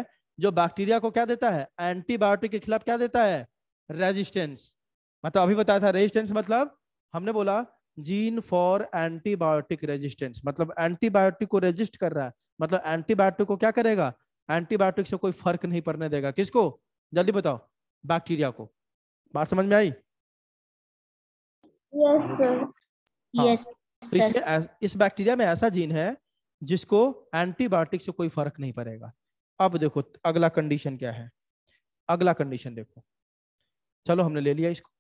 B: जो बैक्टीरिया को क्या देता है एंटीबायोटिक के खिलाफ क्या देता है रेजिस्टेंस मतलब अभी बताया था रेजिस्टेंस मतलब हमने बोला जीन फॉर एंटीबायोटिक रेजिस्टेंस मतलब एंटीबायोटिक को रेजिस्ट कर रहा है मतलब एंटीबायोटिक को क्या करेगा एंटीबायोटिक से कोई फर्क नहीं पड़ने देगा किसको जल्दी बताओ बैक्टीरिया को बात समझ में आई
A: यस
B: सर यस इस बैक्टीरिया में ऐसा जीन है जिसको एंटीबायोटिक से कोई फर्क नहीं पड़ेगा अब देखो अगला कंडीशन क्या है अगला कंडीशन देखो चलो हमने ले लिया इसको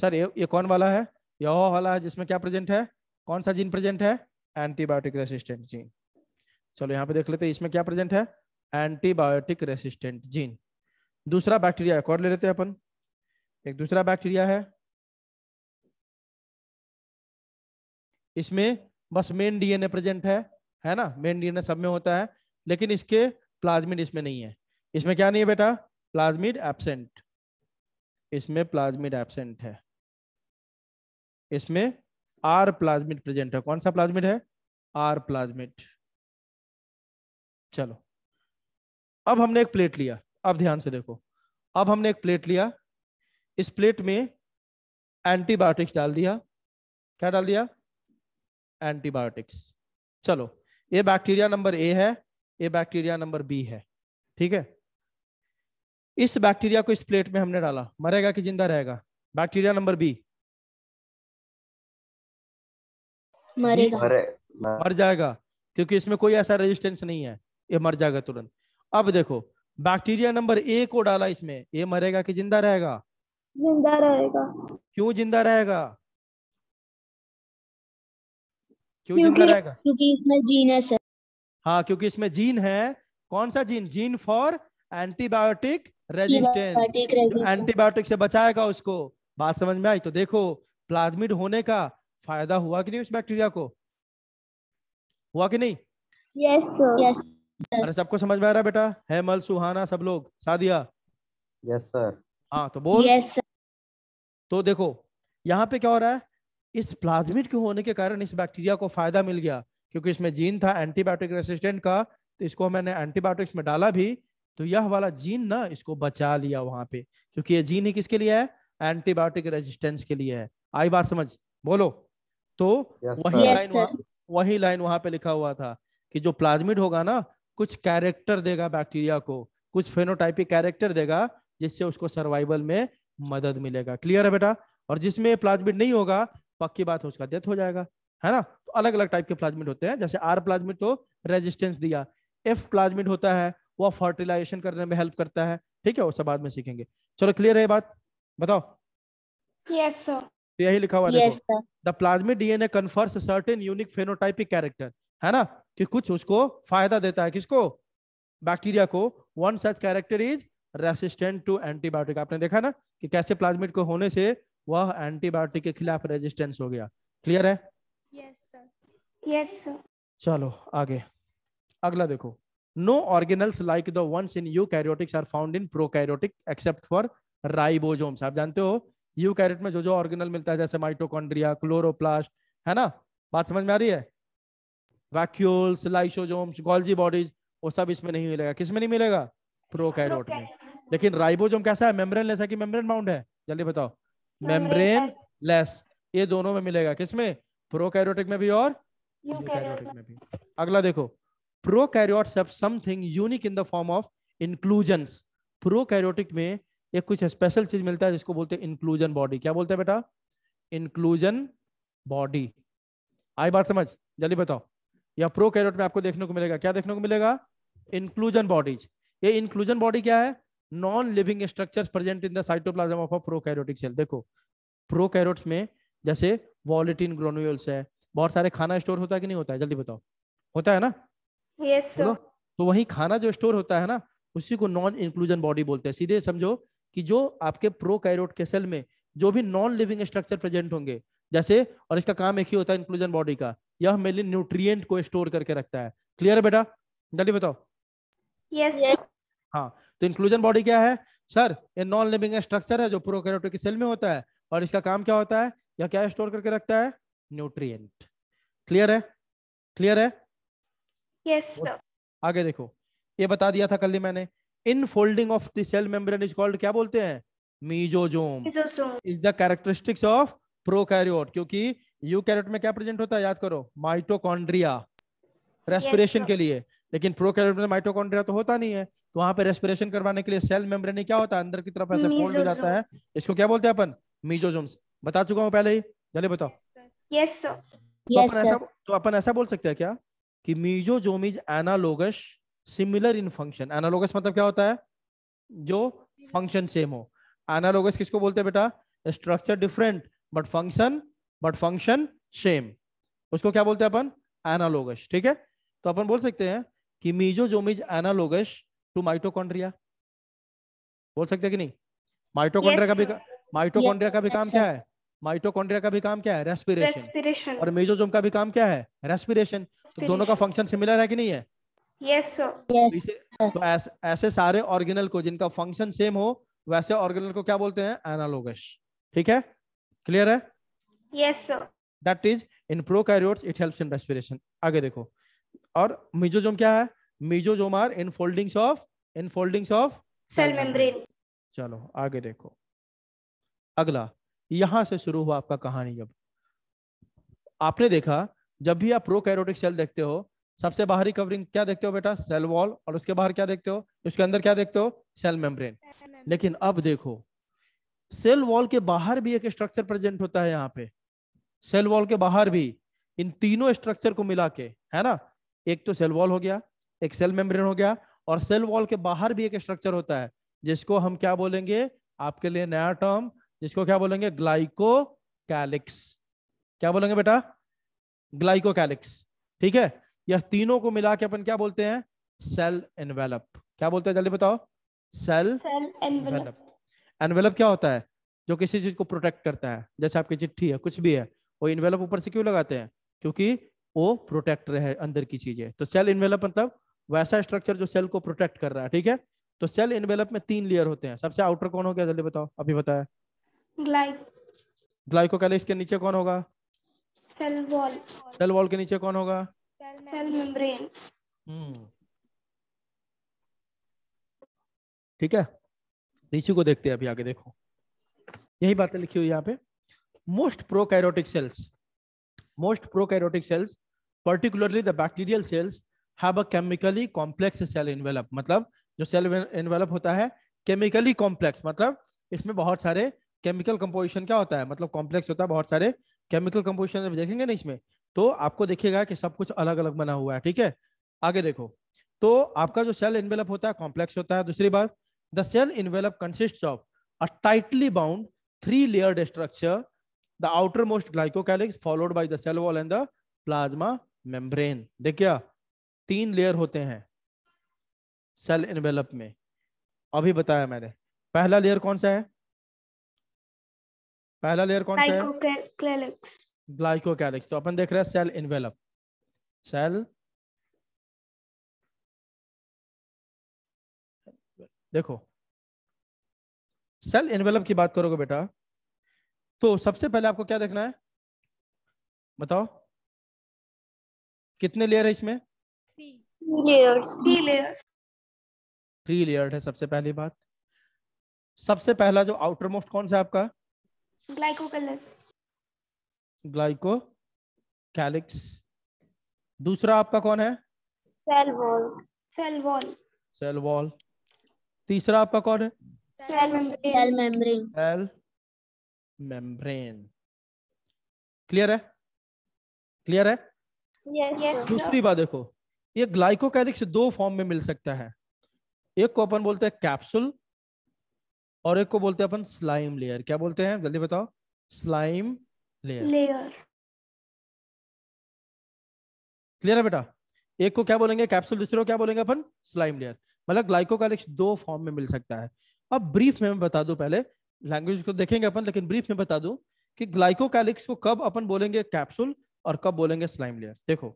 B: सर ये ये कौन वाला है यह वाला है जिसमें क्या प्रेजेंट है कौन सा जीन प्रेजेंट है एंटीबायोटिक रेसिस्टेंट जीन चलो यहाँ पे देख लेते हैं इसमें क्या प्रेजेंट है एंटीबायोटिक रेसिस्टेंट जीन दूसरा बैक्टीरिया एक और ले लेते हैं अपन एक दूसरा बैक्टीरिया है इसमें बस मेन डीएनए प्रेजेंट है है ना मेन डीएनए सब में होता है लेकिन इसके प्लाज्मिड इसमें नहीं है इसमें क्या नहीं है बेटा प्लाज्मिड एबसेंट इसमें प्लाज्मिड एबसेंट है इसमें आर प्लाज्मिड प्रेजेंट है कौन सा प्लाज्मिड है आर प्लाज्मिड चलो अब हमने एक प्लेट लिया अब ध्यान से देखो अब हमने एक प्लेट लिया इस प्लेट में एंटीबायोटिक्स डाल दिया क्या डाल दिया एंटीबायोटिक्स चलो ये बैक्टीरिया नंबर ए है ये बैक्टीरिया नंबर बी है ठीक है इस बैक्टीरिया को इस प्लेट में हमने डाला मरेगा कि जिंदा रहेगा बैक्टीरिया नंबर बी मरेगा मर जाएगा क्योंकि इसमें कोई ऐसा रेजिस्टेंस नहीं है ये मर जाएगा तुरंत अब देखो बैक्टीरिया नंबर ए को डाला इसमें ये मरेगा कि जिंदा रहेगा जिंदा रहेगा क्यों जिंदा रहेगा क्यों जिंदा रहेगा क्योंकि इसमें जीन है हाँ क्योंकि इसमें जीन है कौन सा gene gene for antibiotic resistance antibiotic से बचाएगा उसको बात समझ में आई तो देखो प्लाज्मिड होने का फायदा हुआ कि नहीं उस बैक्टीरिया को हुआ कि नहीं
A: यस सर
B: अरे सबको समझ में आ रहा है बेटा हेमल सुहाना सब लोग सादिया यस सर हाँ तो बोल यस yes, तो देखो यहाँ पे क्या हो रहा है इस प्लाज्मिड के होने के कारण इस बैक्टीरिया को फायदा मिल गया क्योंकि इसमें जीन था एंटीबायोटिक रेसिस्टेंट का तो इसको मैंने एंटीबायोटिक्स में डाला भी तो यह वाला जीन ना इसको बचा लिया वहां पे क्योंकि ये जीन ही किसके लिए है एंटीबायोटिक रेजिस्टेंस के लिए है आई बात समझ बोलो तो yes, वही लाइन वही लाइन वहां पे लिखा हुआ था कि जो प्लाज्मिड होगा ना कुछ कैरेक्टर देगा बैक्टीरिया को कुछ फेनोटाइपिक कैरेक्टर देगा जिससे उसको सर्वाइवल में मदद मिलेगा क्लियर है बेटा और जिसमें प्लाज्मिट नहीं होगा पक्की बात है उसका डेथ हो जाएगा है ना तो अलग अलग टाइप के प्लाज्मिट होते हैं जैसे आर प्लाज्मिट तो रेजिस्टेंस दिया एफ प्लाज्मिट होता है वह फर्टिलाइजेशन करने में हेल्प करता है ठीक है वो सब बाद में सीखेंगे चलो क्लियर है बात बताओ
A: यस सर तो
B: यही लिखा हुआ है the plasmid DNA confers certain unique phenotypic character है ना कि कुछ उसको फायदा देता है किसको बैक्टीरिया को one such character is resistant to antibiotic आपने देखा ना कि कैसे प्लाज्मिड को होने से वह एंटीबायोटिक के खिलाफ रेजिस्टेंस हो गया क्लियर है
A: यस सर यस सर
B: चलो आगे अगला देखो no organelles like the ones in eukaryotics are found in prokaryotic except for ribosomes आप जानते हो यूकैरियोट में जो जो ऑर्गेनल मिलता है जैसे माइटोकॉन्ड्रिया क्लोरोप्लास्ट है ना बात समझ में आ रही है वैक्यूल्स लाइसोजोम्स गोल्जी बॉडीज वो सब इसमें नहीं मिलेगा किसमें नहीं मिलेगा प्रोकैरियोट में लेकिन राइबोजोम कैसा है मेम्ब्रेन लेस है कि मेम्ब्रेन बाउंड है जल्दी बताओ मेम्ब्रेन लेस ये दोनों में मिलेगा किसमें प्रोकैरियोटिक में भी और
A: यूकैरियोटिक में भी
B: अगला देखो prokaryotes have something unique in the form of pro prokaryotic में एक कुछ स्पेशल चीज मिलता है जिसको बोलते हैं इंक्लूजन बॉडी क्या बोलते हैं बेटा इंक्लूजन बॉडी आई बात समझ जल्दी बताओ या प्रो कैरोट में आपको देखने को मिलेगा क्या देखने को मिलेगा इंक्लूजन बॉडीज ये इंक्लूजन बॉडी क्या है non living structure present in the cytoplasm of a prokaryotic cell देखो प्रोकैरियोट्स में जैसे वॉलिटिन ग्रोन्यूल्स है बहुत सारे खाना स्टोर होता है कि नहीं होता है जल्दी बताओ होता है ना यस yes, तो वही खाना जो स्टोर होता है ना उसी को नॉन इंक्लूजन बॉडी बोलते हैं सीधे समझो कि जो आपके प्रोकैरियोट के सेल में जो भी नॉन लिविंग स्ट्रक्चर प्रेजेंट होंगे जैसे और इसका काम एक ही होता है इंक्लूजन बॉडी का यह मेनली न्यूट्रिएंट को स्टोर करके रखता है क्लियर है बेटा जल्दी बताओ यस yes. हाँ तो इंक्लूजन बॉडी क्या है सर ये नॉन लिविंग स्ट्रक्चर है जो प्रोकैरियोटिक सेल में होता है और इसका काम क्या होता है यह क्या स्टोर करके रखता है न्यूट्रिएंट क्लियर है क्लियर है यस yes, आगे देखो ये बता दिया था कल ही मैंने infolding of the cell membrane is called क्या बोलते हैं mesosome is the characteristics of prokaryote क्योंकि यू कैरेट में क्या प्रेजेंट होता है याद करो माइटोकॉन्ड्रिया रेस्पिरेशन yes, के लिए लेकिन प्रो कैरेट में माइटोकॉन्ड्रिया तो होता नहीं है तो वहां पे रेस्पिरेशन करवाने के लिए सेल मेम्ब्रेन क्या होता है अंदर की तरफ ऐसे फोल्ड हो जाता है इसको क्या बोलते हैं अपन मीजोजोम्स बता चुका हूँ पहले ही जल्दी बताओ यस सर तो अपन तो अपन ऐसा बोल सकते हैं क्या कि mesosome is analogous similar in function analogous मतलब क्या होता है जो फंक्शन सेम हो एनालोगस किसको बोलते हैं बेटा structure different but function but function same उसको क्या बोलते हैं अपन एनालोगस ठीक है तो अपन बोल सकते हैं कि mesosome is analogous to mitochondria बोल सकते हैं कि नहीं माइटोकॉन्ड्रिया yes, का भी माइटोकॉन्ड्रिया का भी काम क्या है माइटोकॉन्ड्रिया का भी काम क्या है रेस्पिरेशन और मेजोजोम का भी काम क्या है रेस्पिरेशन तो दोनों का फंक्शन सिमिलर है कि नहीं है yes, तो ऐसे, ऐसे सारे ऑर्गेनल को जिनका फंक्शन सेम हो वैसे ऑर्गेनल को क्या बोलते हैं एनालोगस ठीक है क्लियर है yes sir that is in prokaryotes it helps in respiration आगे देखो और मेजोजोम क्या है mesosome are infoldings of infoldings of cell membrane चलो आगे देखो अगला यहां से शुरू हुआ आपका कहानी जब आपने देखा जब भी आप प्रोकैरियोटिक सेल देखते हो सबसे बाहरी कवरिंग क्या देखते हो बेटा सेल वॉल और उसके बाहर क्या देखते हो उसके अंदर क्या देखते हो सेल मेम्ब्रेन लेकिन अब देखो सेल वॉल के बाहर भी एक स्ट्रक्चर प्रेजेंट होता है यहाँ पे सेल वॉल के बाहर भी इन तीनों स्ट्रक्चर को मिला के है ना एक तो सेल वॉल हो गया एक सेल मेम्ब्रेन हो गया और सेल वॉल के बाहर भी एक स्ट्रक्चर होता है जिसको हम क्या बोलेंगे आपके लिए नया टर्म जिसको क्या बोलेंगे ग्लाइको कैलिक्स क्या बोलेंगे बेटा ग्लाइको कैलिक्स ठीक है यह तीनों को मिला के अपन क्या बोलते हैं सेल एनवेलप क्या बोलते हैं जल्दी बताओ सेल एनवेलप एनवेलप क्या होता है जो किसी चीज को प्रोटेक्ट करता है जैसे आपकी चिट्ठी है कुछ भी है वो इनवेलप ऊपर से क्यों लगाते हैं क्योंकि वो प्रोटेक्ट रहे अंदर की चीजें तो सेल इनवेलप मतलब वैसा स्ट्रक्चर जो सेल को प्रोटेक्ट कर रहा है ठीक है तो सेल इनवेलप में तीन लेयर होते हैं सबसे आउटर कौन हो गया जल्दी बताओ अभी बताया ग्लाइको ग्लाइकोकैलिस के नीचे कौन होगा सेल वॉल सेल वॉल के नीचे कौन होगा
A: सेल मेम्ब्रेन
B: ठीक है नीचे को देखते हैं अभी आगे देखो यही बातें लिखी हुई यहाँ पे most prokaryotic cells, most prokaryotic cells, particularly the bacterial cells, have a chemically complex cell envelope. मतलब जो cell envelope होता है chemically complex, मतलब इसमें बहुत सारे केमिकल कंपोजिशन क्या होता है मतलब कॉम्प्लेक्स होता है बहुत सारे केमिकल कंपोजिशन देखेंगे ना इसमें तो आपको देखिएगा कि सब कुछ अलग अलग बना हुआ है ठीक है आगे देखो तो आपका जो सेल इन्वेलप होता है कॉम्प्लेक्स होता है दूसरी बात the cell envelope consist of a tightly bound three layered structure outer most glycocalyx followed by the cell wall and the plasma membrane देखिए तीन लेयर होते हैं सेल इनवेलप में अभी बताया मैंने पहला लेयर कौन सा है पहला लेयर कौन सा
A: है
B: ग्लाइकोकैलिक्स तो अपन देख रहे हैं सेल इनवेलप सेल देखो सेल इनवेलप की बात करोगे बेटा तो सबसे पहले आपको क्या देखना है बताओ कितने लेयर है इसमें थ्री लेयर है सबसे पहली बात सबसे पहला जो आउटर मोस्ट कौन सा है आपका
A: ग्लाइकोकैलिस
B: ग्लाइको कैलिक्स दूसरा आपका कौन है
A: cell wall cell wall
B: cell wall तीसरा आपका कौन है
A: cell membrane cell membrane
B: cell membrane clear है क्लियर है
A: yes, yes, दूसरी बात
B: देखो ये ग्लाइकोकैलिक्स दो फॉर्म में मिल सकता है एक को अपन बोलते हैं कैप्सूल और एक को बोलते हैं अपन स्लाइम लेयर क्या बोलते हैं जल्दी बताओ स्लाइम लेयर लेयर क्लियर है बेटा एक को क्या बोलेंगे कैप्सूल दूसरे को क्या बोलेंगे अपन स्लाइम लेयर मतलब ग्लाइकोकैलिक्स दो फॉर्म में मिल सकता है अब ब्रीफ में मैं बता दू पहले लैंग्वेज को देखेंगे अपन लेकिन ब्रीफ में बता दूं कि ग्लाइकोकैलिक्स को कब अपन बोलेंगे कैप्सूल और कब बोलेंगे स्लाइम लेयर देखो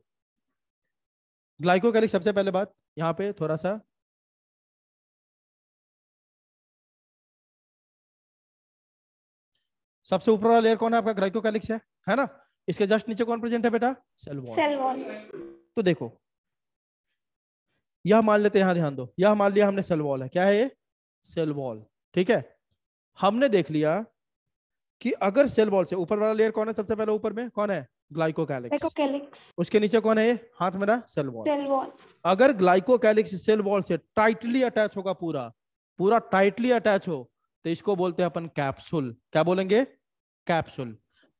B: ग्लाइकोकैलिक्स सबसे पहले बात यहाँ पे थोड़ा सा सबसे ऊपर वाला लेयर कौन है आपका ग्लाइकोकैलिक्स है है ना इसके जस्ट नीचे कौन प्रेजेंट है बेटा सेलवॉन सेलवॉन तो देखो यह मान लेते हैं यहां ध्यान दो यह मान लिया हमने सेलवॉल है क्या है ये सेलवॉल ठीक है हमने देख लिया कि अगर सेल वॉल से ऊपर वाला लेयर कौन है सबसे पहले ऊपर में कौन है ग्लाइकोकैलिक्स उसके नीचे कौन है ये हाथ मेरा सेल वॉल सेल वॉल अगर ग्लाइकोकैलिक्स सेल वॉल से टाइटली अटैच होगा पूरा पूरा टाइटली अटैच हो तो इसको बोलते हैं अपन कैप्सूल क्या बोलेंगे capsule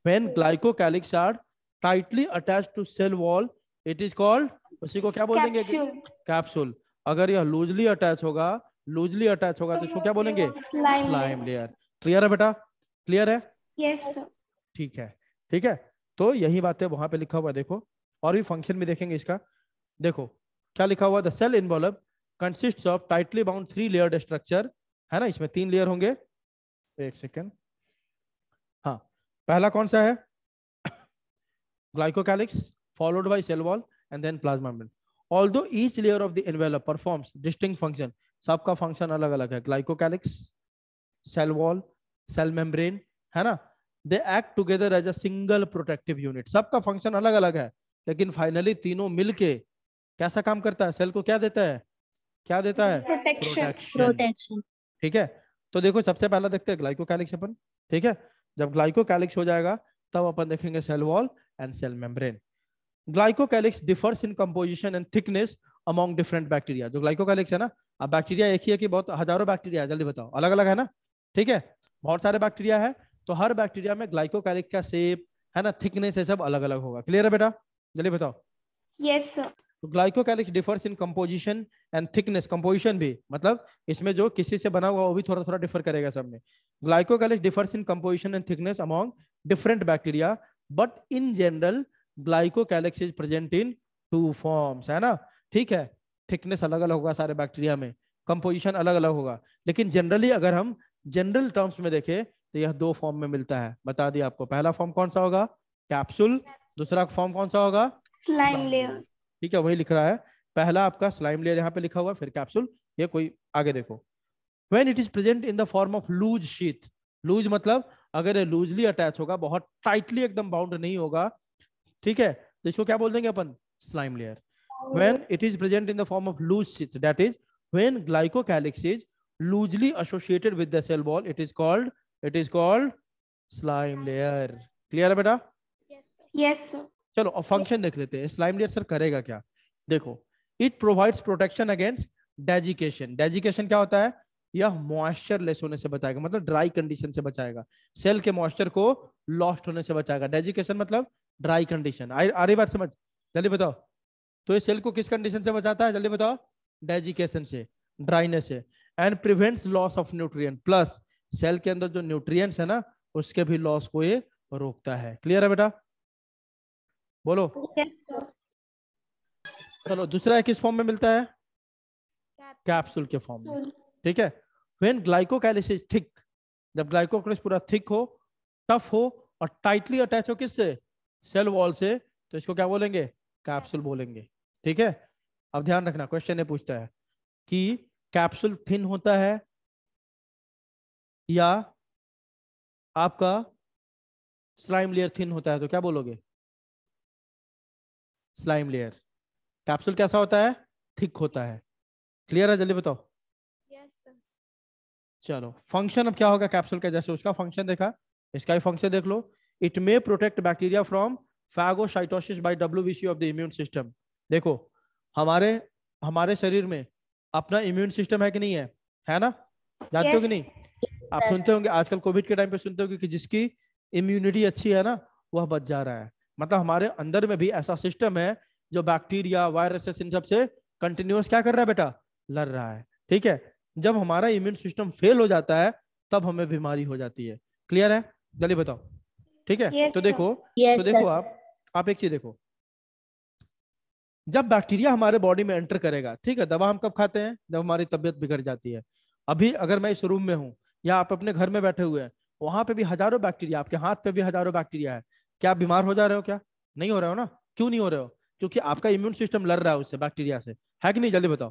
B: when glycocalyx are tightly attach to cell wall it is called उसी को क्या बोल देंगे कैप्सूल अगर यह लूजली अटैच होगा लूजली अटैच होगा तो इसको क्या बोलेंगे स्लाइम लेयर क्लियर है बेटा क्लियर है यस ठीक है ठीक है तो यही बात है वहां पे लिखा हुआ देखो और भी फंक्शन में देखेंगे इसका देखो क्या लिखा हुआ the cell involve consist of tightly bound three layer structure है ना इसमें तीन लेयर होंगे एक सेकेंड हाँ पहला कौन सा है glycocalyx followed by cell wall and then plasma membrane. Although each layer of the envelope performs distinct function, सबका फंक्शन अलग अलग है glycocalyx cell wall cell membrane है ना they act together as a single protective unit सबका function अलग अलग है लेकिन फाइनली तीनों मिलके कैसा काम करता है सेल को क्या देता है क्या देता है
A: ठीक
B: है तो देखो सबसे पहला देखते हैं ग्लाइकोकैलिक्स अपन ठीक है जब ग्लाइकोकैलिक्स हो जाएगा तब अपन देखेंगे cell wall and cell membrane glycocalyx differs in composition and thickness among different bacteria जो ग्लाइकोकैलिक्स है ना अब बैक्टीरिया एक ही है कि बहुत हजारों बैक्टीरिया है जल्दी बताओ अलग अलग है ना ठीक है बहुत सारे बैक्टीरिया है तो हर बैक्टीरिया में ग्लाइकोकैलिक का सेप है ना थिकनेस है सब अलग अलग होगा क्लियर है बेटा जल्दी बताओ यस तो glycocalyx differs in composition and thickness composition भी मतलब इसमें जो किसी से बना हुआ वो भी थोड़ा थोड़ा डिफर करेगा सब में glycocalyx differs in composition and thickness among different bacteria but in general glycocalyx is present in two forms है ना ठीक है थिकनेस अलग अलग होगा सारे बैक्टीरिया में कंपोजिशन अलग अलग होगा लेकिन जनरली अगर हम जनरल टर्म्स में देखें तो यह दो फॉर्म में मिलता है बता दिया आपको पहला फॉर्म कौन सा होगा कैप्सूल दूसरा फॉर्म कौन सा होगा
A: स्लाइम लेयर
B: ठीक है वही लिख रहा है पहला आपका स्लाइम लेयर यहाँ पे लिखा हुआ फिर कैप्सूल ये कोई आगे देखो when it is present in the form of loose sheet loose मतलब अगर ये लूजली अटैच होगा बहुत टाइटली एकदम बाउंड नहीं होगा ठीक है तो इसको क्या बोल देंगे अपन slime layer when it is present in the form of loose cysts, that is, when glycocalyx is loosely associated with the cell wall, it is called it is called slime layer. Clear hai beta
A: Yes sir. yes sir
B: chalo अब function dekh lete हैं slime layer sir karega kya dekho it provides protection against desiccation desiccation kya hota hai यह moisture less होने से बचाएगा मतलब dry condition से बचाएगा cell के मॉइस्चर को लॉस्ट होने से बचाएगा डेजिकेशन मतलब ड्राई कंडीशन आ रही बात समझ जल्दी बताओ तो ये सेल को किस कंडीशन से बचाता है जल्दी बताओ डेजिकेशन से ड्राइनेस से and prevents loss of nutrient plus cell के अंदर जो न्यूट्रिएंट्स है ना उसके भी लॉस को ये रोकता है क्लियर है बेटा बोलो चलो yes, दूसरा किस फॉर्म में मिलता है कैप्सूल के फॉर्म में ठीक है व्हेन ग्लाइकोकैलिसिस थिक जब ग्लाइकोकैलिस पूरा थिक हो टफ हो और टाइटली अटैच हो किससे सेल वॉल से तो इसको क्या बोलेंगे कैप्सूल बोलेंगे ठीक है अब ध्यान रखना क्वेश्चन ने पूछता है कि कैप्सूल थिन होता है या आपका स्लाइम लेयर थिन होता है तो क्या बोलोगे स्लाइम लेयर कैप्सूल कैसा होता है थिक होता है क्लियर है जल्दी बताओ
A: yes,
B: चलो फंक्शन अब क्या होगा कैप्सूल का जैसे उसका फंक्शन देखा इसका भी फंक्शन देख लो it may protect bacteria from phagocytosis by WBC of the immune system देखो हमारे हमारे शरीर में अपना इम्यून सिस्टम है कि नहीं है है ना जानते yes. हो कि नहीं आप सुनते होंगे आजकल कोविड के टाइम पे सुनते होंगे कि जिसकी इम्यूनिटी अच्छी है ना वह बच जा रहा है मतलब हमारे अंदर में भी ऐसा सिस्टम है जो बैक्टीरिया वायरसेस इन सब से कंटिन्यूस क्या कर रहा है बेटा लड़ रहा है ठीक है जब हमारा इम्यून सिस्टम फेल हो जाता है तब हमें बीमारी हो जाती है क्लियर है जल्दी बताओ ठीक है yes, तो देखो yes, तो देखो आप आप एक चीज देखो जब बैक्टीरिया हमारे बॉडी में एंटर करेगा ठीक है दवा हम कब खाते हैं जब हमारी तबियत बिगड़ जाती है अभी अगर मैं इस रूम में हूँ या आप अपने घर में बैठे हुए हैं वहां पे भी हजारों बैक्टीरिया आपके हाथ पे भी हजारों बैक्टीरिया है क्या आप बीमार हो जा रहे हो क्या नहीं हो रहे हो ना क्यों नहीं हो रहे हो क्योंकि आपका इम्यून सिस्टम लड़ रहा है उससे बैक्टीरिया से है कि नहीं जल्दी बताओ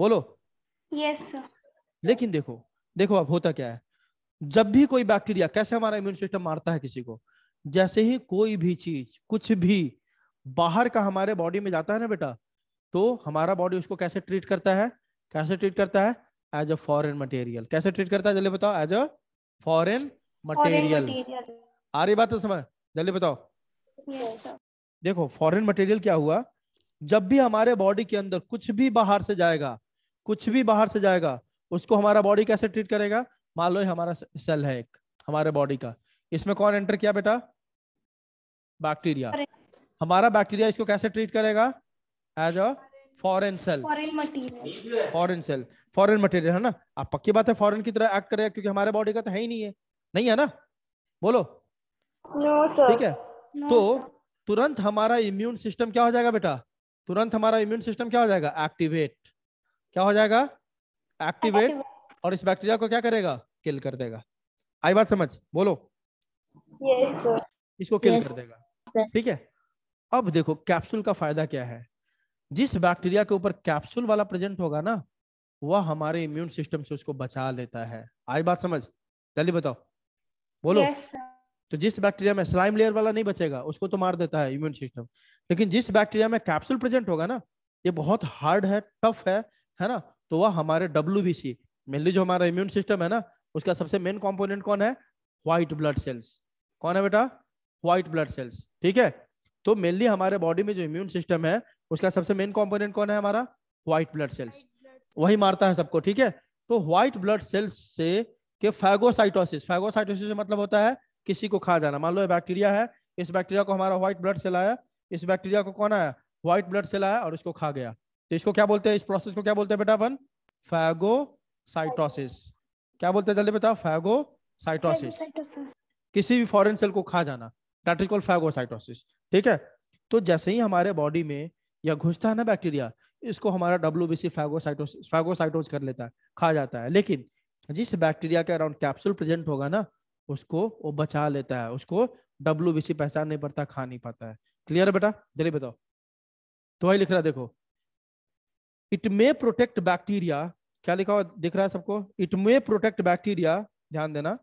B: बोलो यस लेकिन देखो देखो अब होता क्या है जब भी कोई बैक्टीरिया कैसे हमारा इम्यून सिस्टम मारता है किसी को जैसे ही कोई भी चीज कुछ भी बाहर का हमारे बॉडी में जाता है ना बेटा तो हमारा बॉडी उसको कैसे ट्रीट करता है कैसे ट्रीट करता है एज अ फॉरेन मटेरियल कैसे ट्रीट करता है जल्दी बताओ एज अ फॉरेन मटेरियल आ रही बात तो समझ जल्दी बताओ yes, देखो फॉरेन मटेरियल क्या हुआ जब भी हमारे बॉडी के अंदर कुछ भी बाहर से जाएगा कुछ भी बाहर से जाएगा उसको हमारा बॉडी कैसे ट्रीट करेगा मान लो हमारा सेल है एक हमारे बॉडी का इसमें कौन एंटर किया बेटा बैक्टीरिया हमारा बैक्टीरिया इसको कैसे ट्रीट करेगा as a foreign cell foreign cell foreign material है ना आप पक्की बात है फॉरेन की तरह एक्ट करेगा क्योंकि हमारे बॉडी का तो है ही नहीं है नहीं है ना बोलो नो सर ठीक है no, तो तुरंत हमारा इम्यून सिस्टम क्या हो जाएगा बेटा तुरंत हमारा इम्यून सिस्टम क्या हो जाएगा एक्टिवेट क्या हो जाएगा एक्टिवेट और इस बैक्टीरिया को क्या करेगा किल कर देगा आई बात समझ बोलो yes, इसको किल yes, कर देगा ठीक है अब देखो कैप्सूल का फायदा क्या है जिस बैक्टीरिया के ऊपर कैप्सूल वाला प्रेजेंट होगा ना वह हमारे इम्यून सिस्टम से उसको बचा लेता है आई बात समझ जल्दी बताओ बोलो yes, तो जिस बैक्टीरिया में स्लाइम लेयर वाला नहीं बचेगा उसको तो मार देता है इम्यून सिस्टम लेकिन जिस बैक्टीरिया में कैप्सूल प्रेजेंट होगा ना ये बहुत हार्ड है टफ है है ना तो वह हमारे डब्ल्यू मेनली जो हमारा इम्यून सिस्टम है ना उसका सबसे मेन कॉम्पोनेंट कौन है व्हाइट ब्लड सेल्स कौन है बेटा व्हाइट ब्लड सेल्स ठीक है तो मेनली हमारे बॉडी में जो इम्यून सिस्टम है उसका सबसे मेन कॉम्पोनेंट कौन है हमारा व्हाइट ब्लड सेल्स वही मारता है सबको ठीक है तो व्हाइट ब्लड सेल्स से के फैगोसाइटोसिस फैगोसाइटोसिस मतलब होता है किसी को खा जाना मान लो बैक्टीरिया है इस बैक्टीरिया को हमारा व्हाइट ब्लड सेल आया इस बैक्टीरिया को कौन आया व्हाइट ब्लड सेल आया और इसको खा गया तो इसको क्या बोलते हैं इस प्रोसेस को क्या बोलते हैं बेटा अपन फैगोसाइटोसिस क्या बोलते हैं जल्दी बताओ फैगोसाइटोसिस किसी भी फॉरेन सेल को खा जाना दैट इज कॉल्ड फैगोसाइटोसिस ठीक है तो जैसे ही हमारे बॉडी में या घुसता है ना बैक्टीरिया इसको हमारा डब्ल्यू बी सी फैगोसाइटोस फैगोसाइटोस कर लेता है खा जाता है लेकिन जिस बैक्टीरिया के अराउंड कैप्सूल प्रेजेंट होगा ना उसको वो बचा लेता है उसको डब्ल्यू बी सी पहचान नहीं पड़ता खा नहीं पाता है क्लियर है बेटा जल्दी बताओ तो वही लिख रहा देखो इट मे प्रोटेक्ट बैक्टीरिया क्या लिखा हुआ दिख रहा है सबको इट मे प्रोटेक्ट बैक्टीरिया ध्यान देना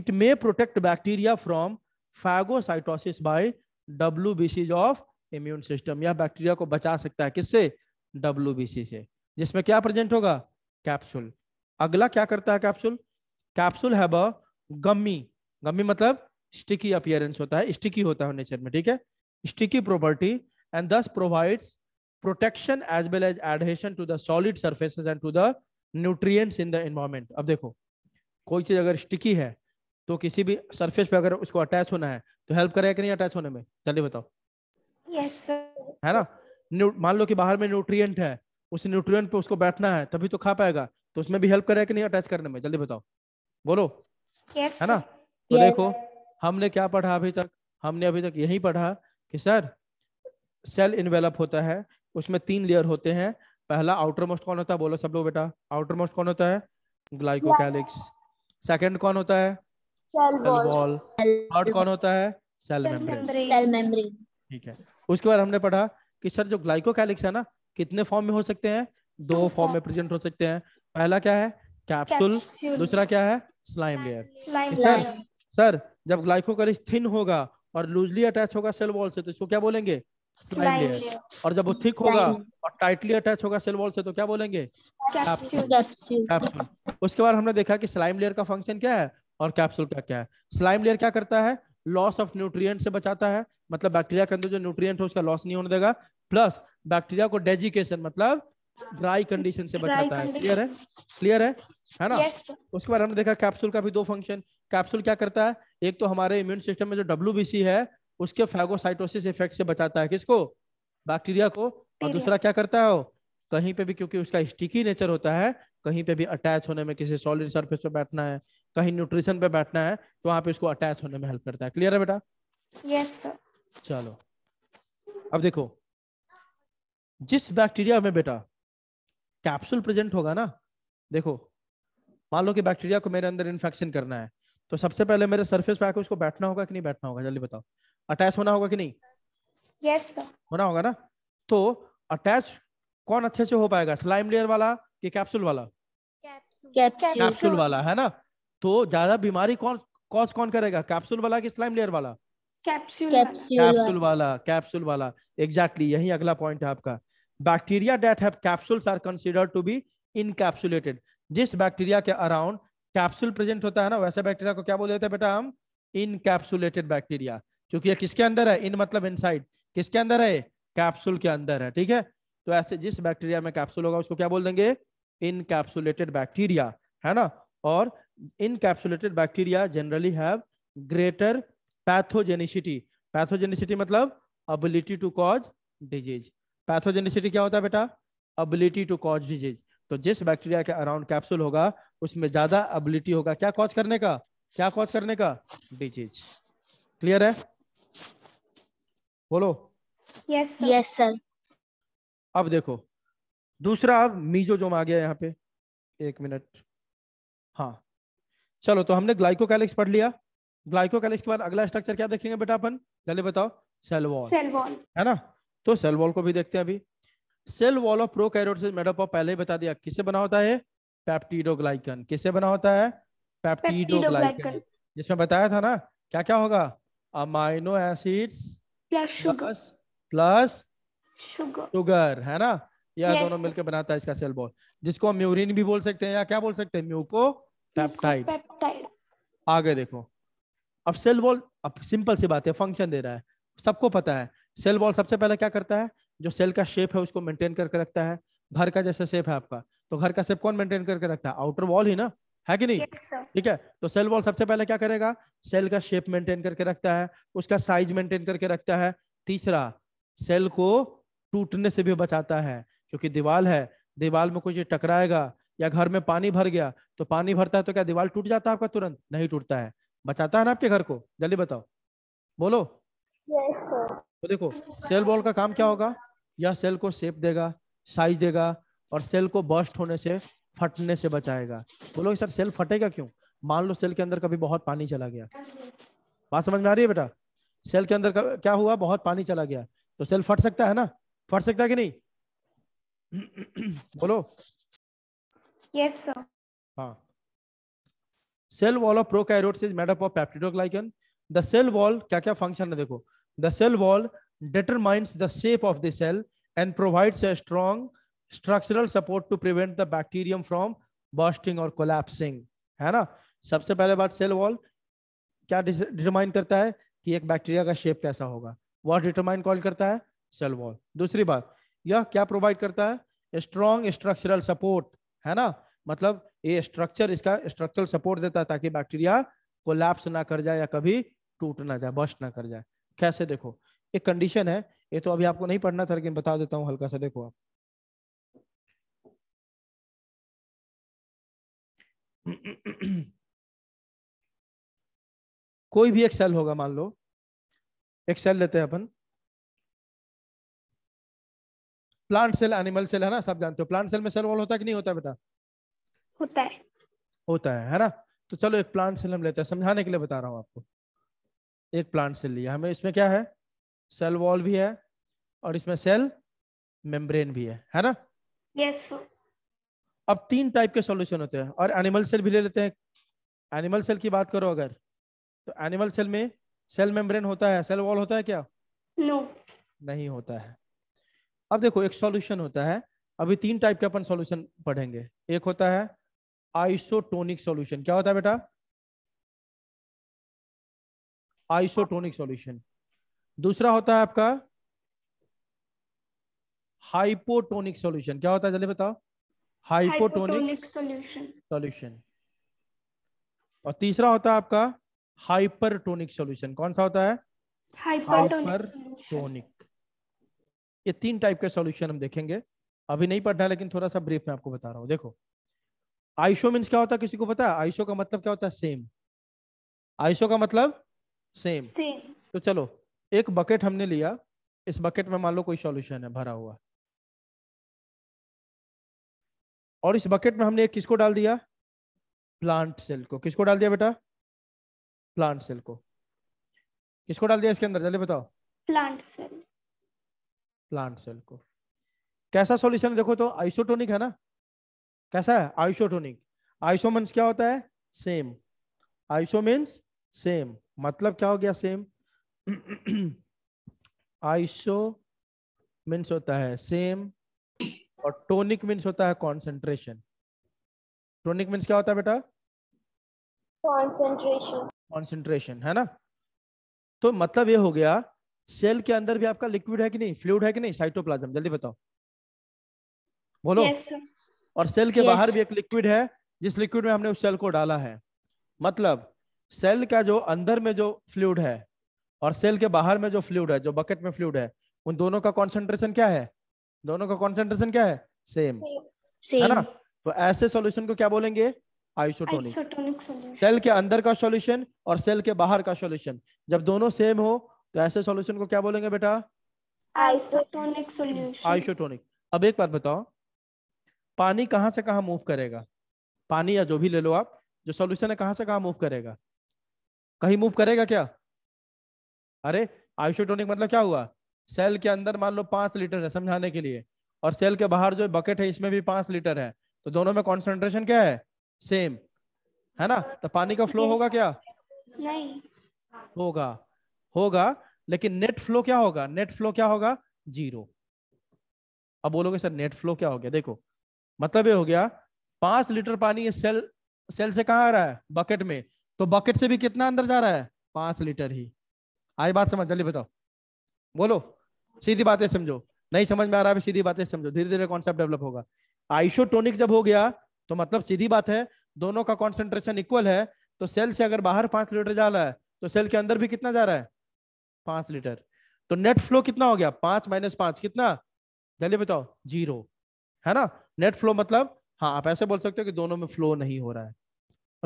B: it may protect bacteria from phagocytosis by W of immune system यह बैक्टीरिया को बचा सकता है किससे डब्ल्यू से जिसमें क्या प्रेजेंट होगा कैप्सूल अगला क्या करता है कैप्सूल कैप्सूल है गम्मी गम्मी मतलब स्टिकी अपियरेंस होता है स्टिकी होता है नेचर में ठीक है sticky property and this provides protection as well as adhesion to the solid surfaces and to the nutrient in the environment अब देखो कोई चीज अगर स्टिकी है तो किसी भी सरफेस पे अगर उसको अटैच होना है तो हेल्प करेगा कि नहीं अटैच होने में जल्दी बताओ yes, है ना मान लो कि बाहर में न्यूट्रिएंट है उस न्यूट्रिएंट पे उसको बैठना है तभी तो खा पाएगा तो उसमें भी हेल्प करेगा कि नहीं अटैच करने में जल्दी बताओ बोलो yes, है ना तो yes. देखो हमने क्या पढ़ा अभी तक हमने अभी तक यही पढ़ा कि सर सेल इन्वेलप होता है उसमें तीन लेयर होते हैं पहला आउटर मोस्ट कौन होता है बोलो सब लोग बेटा आउटर मोस्ट कौन होता है ग्लाइकोकैलिक्स सेकेंड कौन होता है
A: सेल वॉल
B: हर्ट कौन होता है सेल मेम्ब्रेन
A: सेल मेम्ब्रेन ठीक
B: है उसके बाद हमने पढ़ा कि सर जो ग्लाइकोकैलिक्स है ना कितने फॉर्म में हो सकते हैं दो फॉर्म में प्रेजेंट हो सकते हैं पहला क्या है कैप्सूल दूसरा क्या है स्लाइम लेयर सर सर जब ग्लाइकोकैलिक्स थिन होगा और लूजली अटैच होगा सेल वॉल से तो इसको क्या बोलेंगे स्लाइम लेयर और जब वो थिक होगा और टाइटली अटैच होगा सेल वॉल से तो क्या बोलेंगे कैप्सूल उसके बाद हमने देखा कि स्लाइम लेयर का फंक्शन क्या है और कैप्सूल का क्या है स्लाइम लेयर क्या करता है लॉस ऑफ न्यूट्रिएंट से बचाता है मतलब बैक्टीरिया के अंदर जो न्यूट्रिएंट है उसका लॉस नहीं होने देगा प्लस बैक्टीरिया को डेजिकेशन मतलब ड्राई कंडीशन से बचाता है क्लियर है क्लियर है है ना yes. उसके बाद हमने देखा कैप्सूल का भी दो फंक्शन कैप्सूल क्या करता है एक तो हमारे इम्यून सिस्टम में जो डब्ल्यू है उसके फैगोसाइटोसिस इफेक्ट से बचाता है किसको बैक्टीरिया को और दूसरा क्या करता है वो कहीं पे भी क्योंकि उसका स्टिकी नेचर होता है कहीं पे भी अटैच होने में किसी सॉलिड सरफेस पे बैठना है कहीं न्यूट्रिशन पे बैठना है तो वहां पे इसको अटैच होने में हेल्प करता है क्लियर है बेटा यस yes, चलो अब देखो जिस बैक्टीरिया में बेटा कैप्सूल प्रेजेंट होगा ना देखो मान लो कि बैक्टीरिया को मेरे अंदर इन्फेक्शन करना है तो सबसे पहले मेरे सरफेस पे आके उसको बैठना होगा कि नहीं बैठना होगा जल्दी बताओ अटैच होना होगा कि नहीं यस yes, होना होगा ना तो अटैच कौन अच्छे से हो पाएगा स्लाइम लेयर वाला कि कैप्सूल वाला कैप्सूल वाला है ना तो ज्यादा बीमारी कौन कॉज कौन करेगा कैप्सूल वाला कि स्लाइम लेयर वाला
A: कैप्सूल कैप्सूल
B: वाला कैप्सूल वाला एग्जैक्टली यही अगला पॉइंट है आपका bacteria that have capsules are considered to be encapsulated जिस बैक्टीरिया के अराउंड कैप्सूल प्रेजेंट होता है ना वैसे बैक्टीरिया को क्या बोल देते हैं बेटा हम इनकैप्सुलेटेड बैक्टीरिया क्योंकि ये किसके अंदर है इन मतलब इनसाइड किसके अंदर है कैप्सूल के अंदर है ठीक है तो ऐसे जिस बैक्टीरिया में कैप्सूल होगा उसको क्या बोल देंगे इनकैप्सुलेटेड बैक्टीरिया है ना और encapsulated bacteria generally have greater pathogenicity pathogenicity मतलब ability to cause disease pathogenicity क्या होता है बेटा अबिलिटी टू कॉज डिजीज तो जिस बैक्टीरिया के अराउंड कैप्सूल होगा उसमें ज्यादा अबिलिटी होगा क्या कॉज करने का क्या कॉज करने का डिजीज क्लियर है बोलो यस यस सर अब देखो दूसरा अब मीजो मीजोजोम आ गया यहाँ पे एक मिनट हाँ चलो तो हमने ग्लाइकोकैलिक्स पढ़ लिया ग्लाइकोकैलिक्स के बाद अगला स्ट्रक्चर क्या देखेंगे बेटा अपन जल्दी बताओ सेल वॉल सेल वॉल है ना तो सेल वॉल को भी देखते हैं अभी cell wall of prokaryotes madam पहले ही बता दिया किससे बना होता है पैप्टीडोग्लाइकन किससे बना होता है पैप्टीडोग्लाइकन जिसमें बताया था ना क्या क्या होगा amino acids
A: plus sugar
B: plus sugar है ना यह yes. दोनों मिलकर बनाता है इसका सेल वॉल जिसको हम म्यूरिन भी बोल सकते हैं या क्या बोल सकते हैं म्यूको पेप्टाइड
A: पेप्टाइड
B: आगे देखो अब सेल वॉल अब सिंपल सी बात है फंक्शन दे रहा है सबको पता है सेल वॉल सबसे पहले क्या करता है जो सेल का शेप है उसको मेंटेन करके रखता है घर का जैसे शेप है आपका तो घर का शेप कौन मेंटेन करके रखता है आउटर वॉल ही ना है कि नहीं
A: ठीक yes,
B: है तो सेल वॉल सबसे पहले क्या करेगा सेल का शेप मेंटेन करके रखता है उसका साइज मेंटेन करके रखता है तीसरा सेल को टूटने से भी बचाता है क्योंकि दीवाल है दीवाल में कुछ टकराएगा या घर में पानी भर गया तो पानी भरता है तो क्या दीवार टूट जाता है आपका तुरंत नहीं टूटता है बचाता है ना आपके घर को जल्दी बताओ बोलो
A: तो
B: देखो सेल बॉल का काम क्या होगा यह सेल को शेप देगा साइज देगा और सेल को बस्ट होने से फटने से बचाएगा बोलो सर सेल फटेगा क्यों मान लो सेल के अंदर कभी बहुत पानी चला गया बात समझ में आ रही है बेटा सेल के अंदर क्या हुआ बहुत पानी चला गया तो सेल फट सकता है ना फट सकता है कि नहीं बोलो Yes, sir. Ah. Cell wall of prokaryotes is made up of peptidoglycan. The cell wall kya kya function hai dekho The cell wall determines the shape of the cell and provides a strong structural support to prevent the bacterium from bursting or collapsing. है ना सबसे पहले बात cell wall क्या determine करता है कि एक बैक्टीरिया का शेप कैसा होगा वॉट डिटरमाइन कॉल करता है सेल वॉल दूसरी बात यह क्या प्रोवाइड करता है स्ट्रॉन्ग स्ट्रक्चरल सपोर्ट है ना मतलब ये स्ट्रक्चर इसका स्ट्रक्चरल सपोर्ट देता है ताकि बैक्टीरिया लैप्स ना कर जाए या कभी टूट ना जाए बस्ट ना कर जाए कैसे देखो एक कंडीशन है ये तो अभी आपको नहीं पढ़ना था लेकिन बता देता हूँ हल्का सा देखो आप कोई भी एक सेल होगा मान लो एक सेल लेते हैं अपन प्लांट सेल एनिमल सेल है ना सब जानते हो प्लांट सेल में सेल वॉल होता है कि नहीं होता बेटा होता है होता है है ना तो चलो एक प्लांट सेल हम लेते हैं समझाने के लिए बता रहा हूँ आपको एक प्लांट सेल लिया हमें इसमें क्या है सेल वॉल भी है और इसमें सेल मेम्ब्रेन भी है है ना यस yes, अब तीन टाइप के सॉल्यूशन होते हैं और एनिमल सेल भी ले लेते हैं एनिमल सेल की बात करो अगर तो एनिमल सेल में सेल मेम्ब्रेन होता है सेल वॉल होता है क्या नो no. नहीं होता है अब देखो एक सॉल्यूशन होता है अभी तीन टाइप के अपन सॉल्यूशन पढ़ेंगे एक होता है आइसोटोनिक सॉल्यूशन क्या होता है बेटा आइसोटोनिक सॉल्यूशन दूसरा होता है आपका हाइपोटोनिक सॉल्यूशन क्या होता है जल्दी बताओ हाइपोटोनिक सॉल्यूशन सॉल्यूशन और तीसरा होता है आपका हाइपरटोनिक सॉल्यूशन कौन सा होता है
A: हाइपरटोनिक
B: ये तीन टाइप के सॉल्यूशन हम देखेंगे अभी नहीं पढ़ना है लेकिन थोड़ा सा ब्रीफ में आपको बता रहा हूं देखो आयुषो मीन्स क्या होता है किसी को पता है आइशो का मतलब क्या होता है सेम आइशो का मतलब सेम तो चलो एक बकेट हमने लिया इस बकेट में मान लो कोई सॉल्यूशन है भरा हुआ और इस बकेट में हमने किसको डाल दिया प्लांट सेल को किसको डाल दिया बेटा प्लांट सेल को किसको डाल दिया इसके अंदर जल्दी बताओ
A: प्लांट सेल
B: प्लांट सेल को कैसा सॉल्यूशन देखो तो आइसोटोनिक है ना कैसा है आइसोटोनिक आइसो मीन्स क्या होता है सेम आइसो मीन्स सेम मतलब क्या हो गया सेम आइसो मीन्स होता है सेम और टोनिक मीन्स होता है कॉन्सेंट्रेशन टोनिक मीन्स क्या होता है बेटा
A: कॉन्सेंट्रेशन
B: कॉन्सेंट्रेशन है ना तो मतलब ये हो गया सेल के अंदर भी आपका लिक्विड है कि नहीं फ्लूड है कि नहीं साइटोप्लाज्म जल्दी बताओ बोलो yes, और सेल के yes. बाहर भी एक लिक्विड है जिस लिक्विड में हमने उस सेल को डाला है मतलब सेल का जो अंदर में जो फ्लूड है और सेल के बाहर में जो फ्लूड है जो बकेट में फ्लूड है उन दोनों का कॉन्सेंट्रेशन क्या है दोनों का कॉन्सेंट्रेशन क्या है सेम है ना तो ऐसे सोल्यूशन को क्या बोलेंगे आइसोटोनिक सेल के अंदर का सोल्यूशन और सेल के बाहर का सोल्यूशन जब दोनों सेम हो तो ऐसे सोल्यूशन को क्या बोलेंगे बेटा
A: आइसोटोनिक सोल्यूशन
B: आइसोटोनिक अब एक बात बताओ पानी कहाँ से कहां मूव करेगा पानी या जो भी ले लो आप जो सॉल्यूशन है कहां से कहां मूव करेगा कहीं मूव करेगा क्या अरे आइसोटोनिक मतलब क्या हुआ सेल के अंदर मान लो पांच लीटर है समझाने के लिए और सेल के बाहर जो बकेट है इसमें भी पांच लीटर है तो दोनों में कॉन्सेंट्रेशन क्या है सेम है ना तो पानी का फ्लो होगा क्या नहीं होगा होगा लेकिन नेट फ्लो क्या होगा नेट फ्लो क्या होगा जीरो अब बोलोगे सर नेट फ्लो क्या हो गया देखो मतलब ये हो गया पांच लीटर पानी ये सेल सेल से कहाँ आ रहा है बकेट में तो बकेट से भी कितना अंदर जा रहा है पांच लीटर ही आई बात समझ जल्दी बताओ बोलो सीधी बातें समझो नहीं समझ में आ रहा है सीधी बातें समझो धीरे धीरे कॉन्सेप्ट डेवलप होगा आइसोटोनिक जब हो गया तो मतलब सीधी बात है दोनों का कॉन्सेंट्रेशन इक्वल है तो सेल से अगर बाहर पांच लीटर जा रहा है तो सेल के अंदर भी कितना जा रहा है पांच लीटर तो नेट फ्लो कितना हो गया पांच माइनस पांच कितना जल्दी बताओ जीरो है ना नेट फ्लो मतलब हाँ आप ऐसे बोल सकते हो कि दोनों में फ्लो नहीं हो रहा है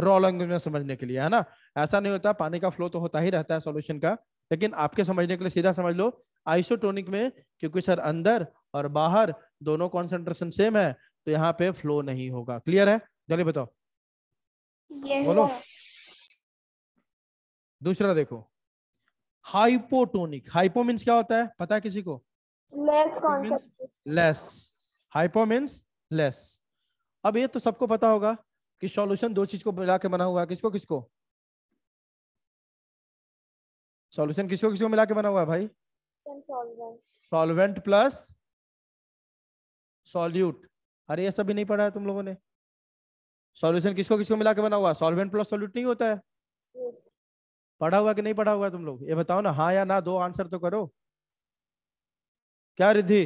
B: रॉ लैंग्वेज में समझने के लिए है ना ऐसा नहीं होता पानी का फ्लो तो होता ही रहता है सोल्यूशन का लेकिन आपके समझने के लिए सीधा समझ लो आइसोटोनिक में क्योंकि सर अंदर और बाहर दोनों कॉन्सेंट्रेशन सेम है तो यहाँ पे फ्लो नहीं होगा क्लियर है जल्दी बताओ yes, बोलो दूसरा देखो हाइपोटोनिक हाइपो मीन्स क्या होता है पता है किसी को
A: less
B: less hypo means less अब ये तो सबको पता होगा कि सॉल्यूशन दो चीज को मिला के बना हुआ है किसको किसको सॉल्यूशन किसको किसको मिला के बना हुआ है भाई सॉल्वेंट प्लस सॉल्यूट अरे ये सब भी नहीं पढ़ा है तुम लोगों ने सॉल्यूशन किसको किसको मिला के बना हुआ सॉल्वेंट प्लस सॉल्यूट नहीं होता है पढ़ा हुआ कि नहीं पढ़ा हुआ तुम लोग ये बताओ ना हाँ या ना दो आंसर तो करो क्या रिद्धि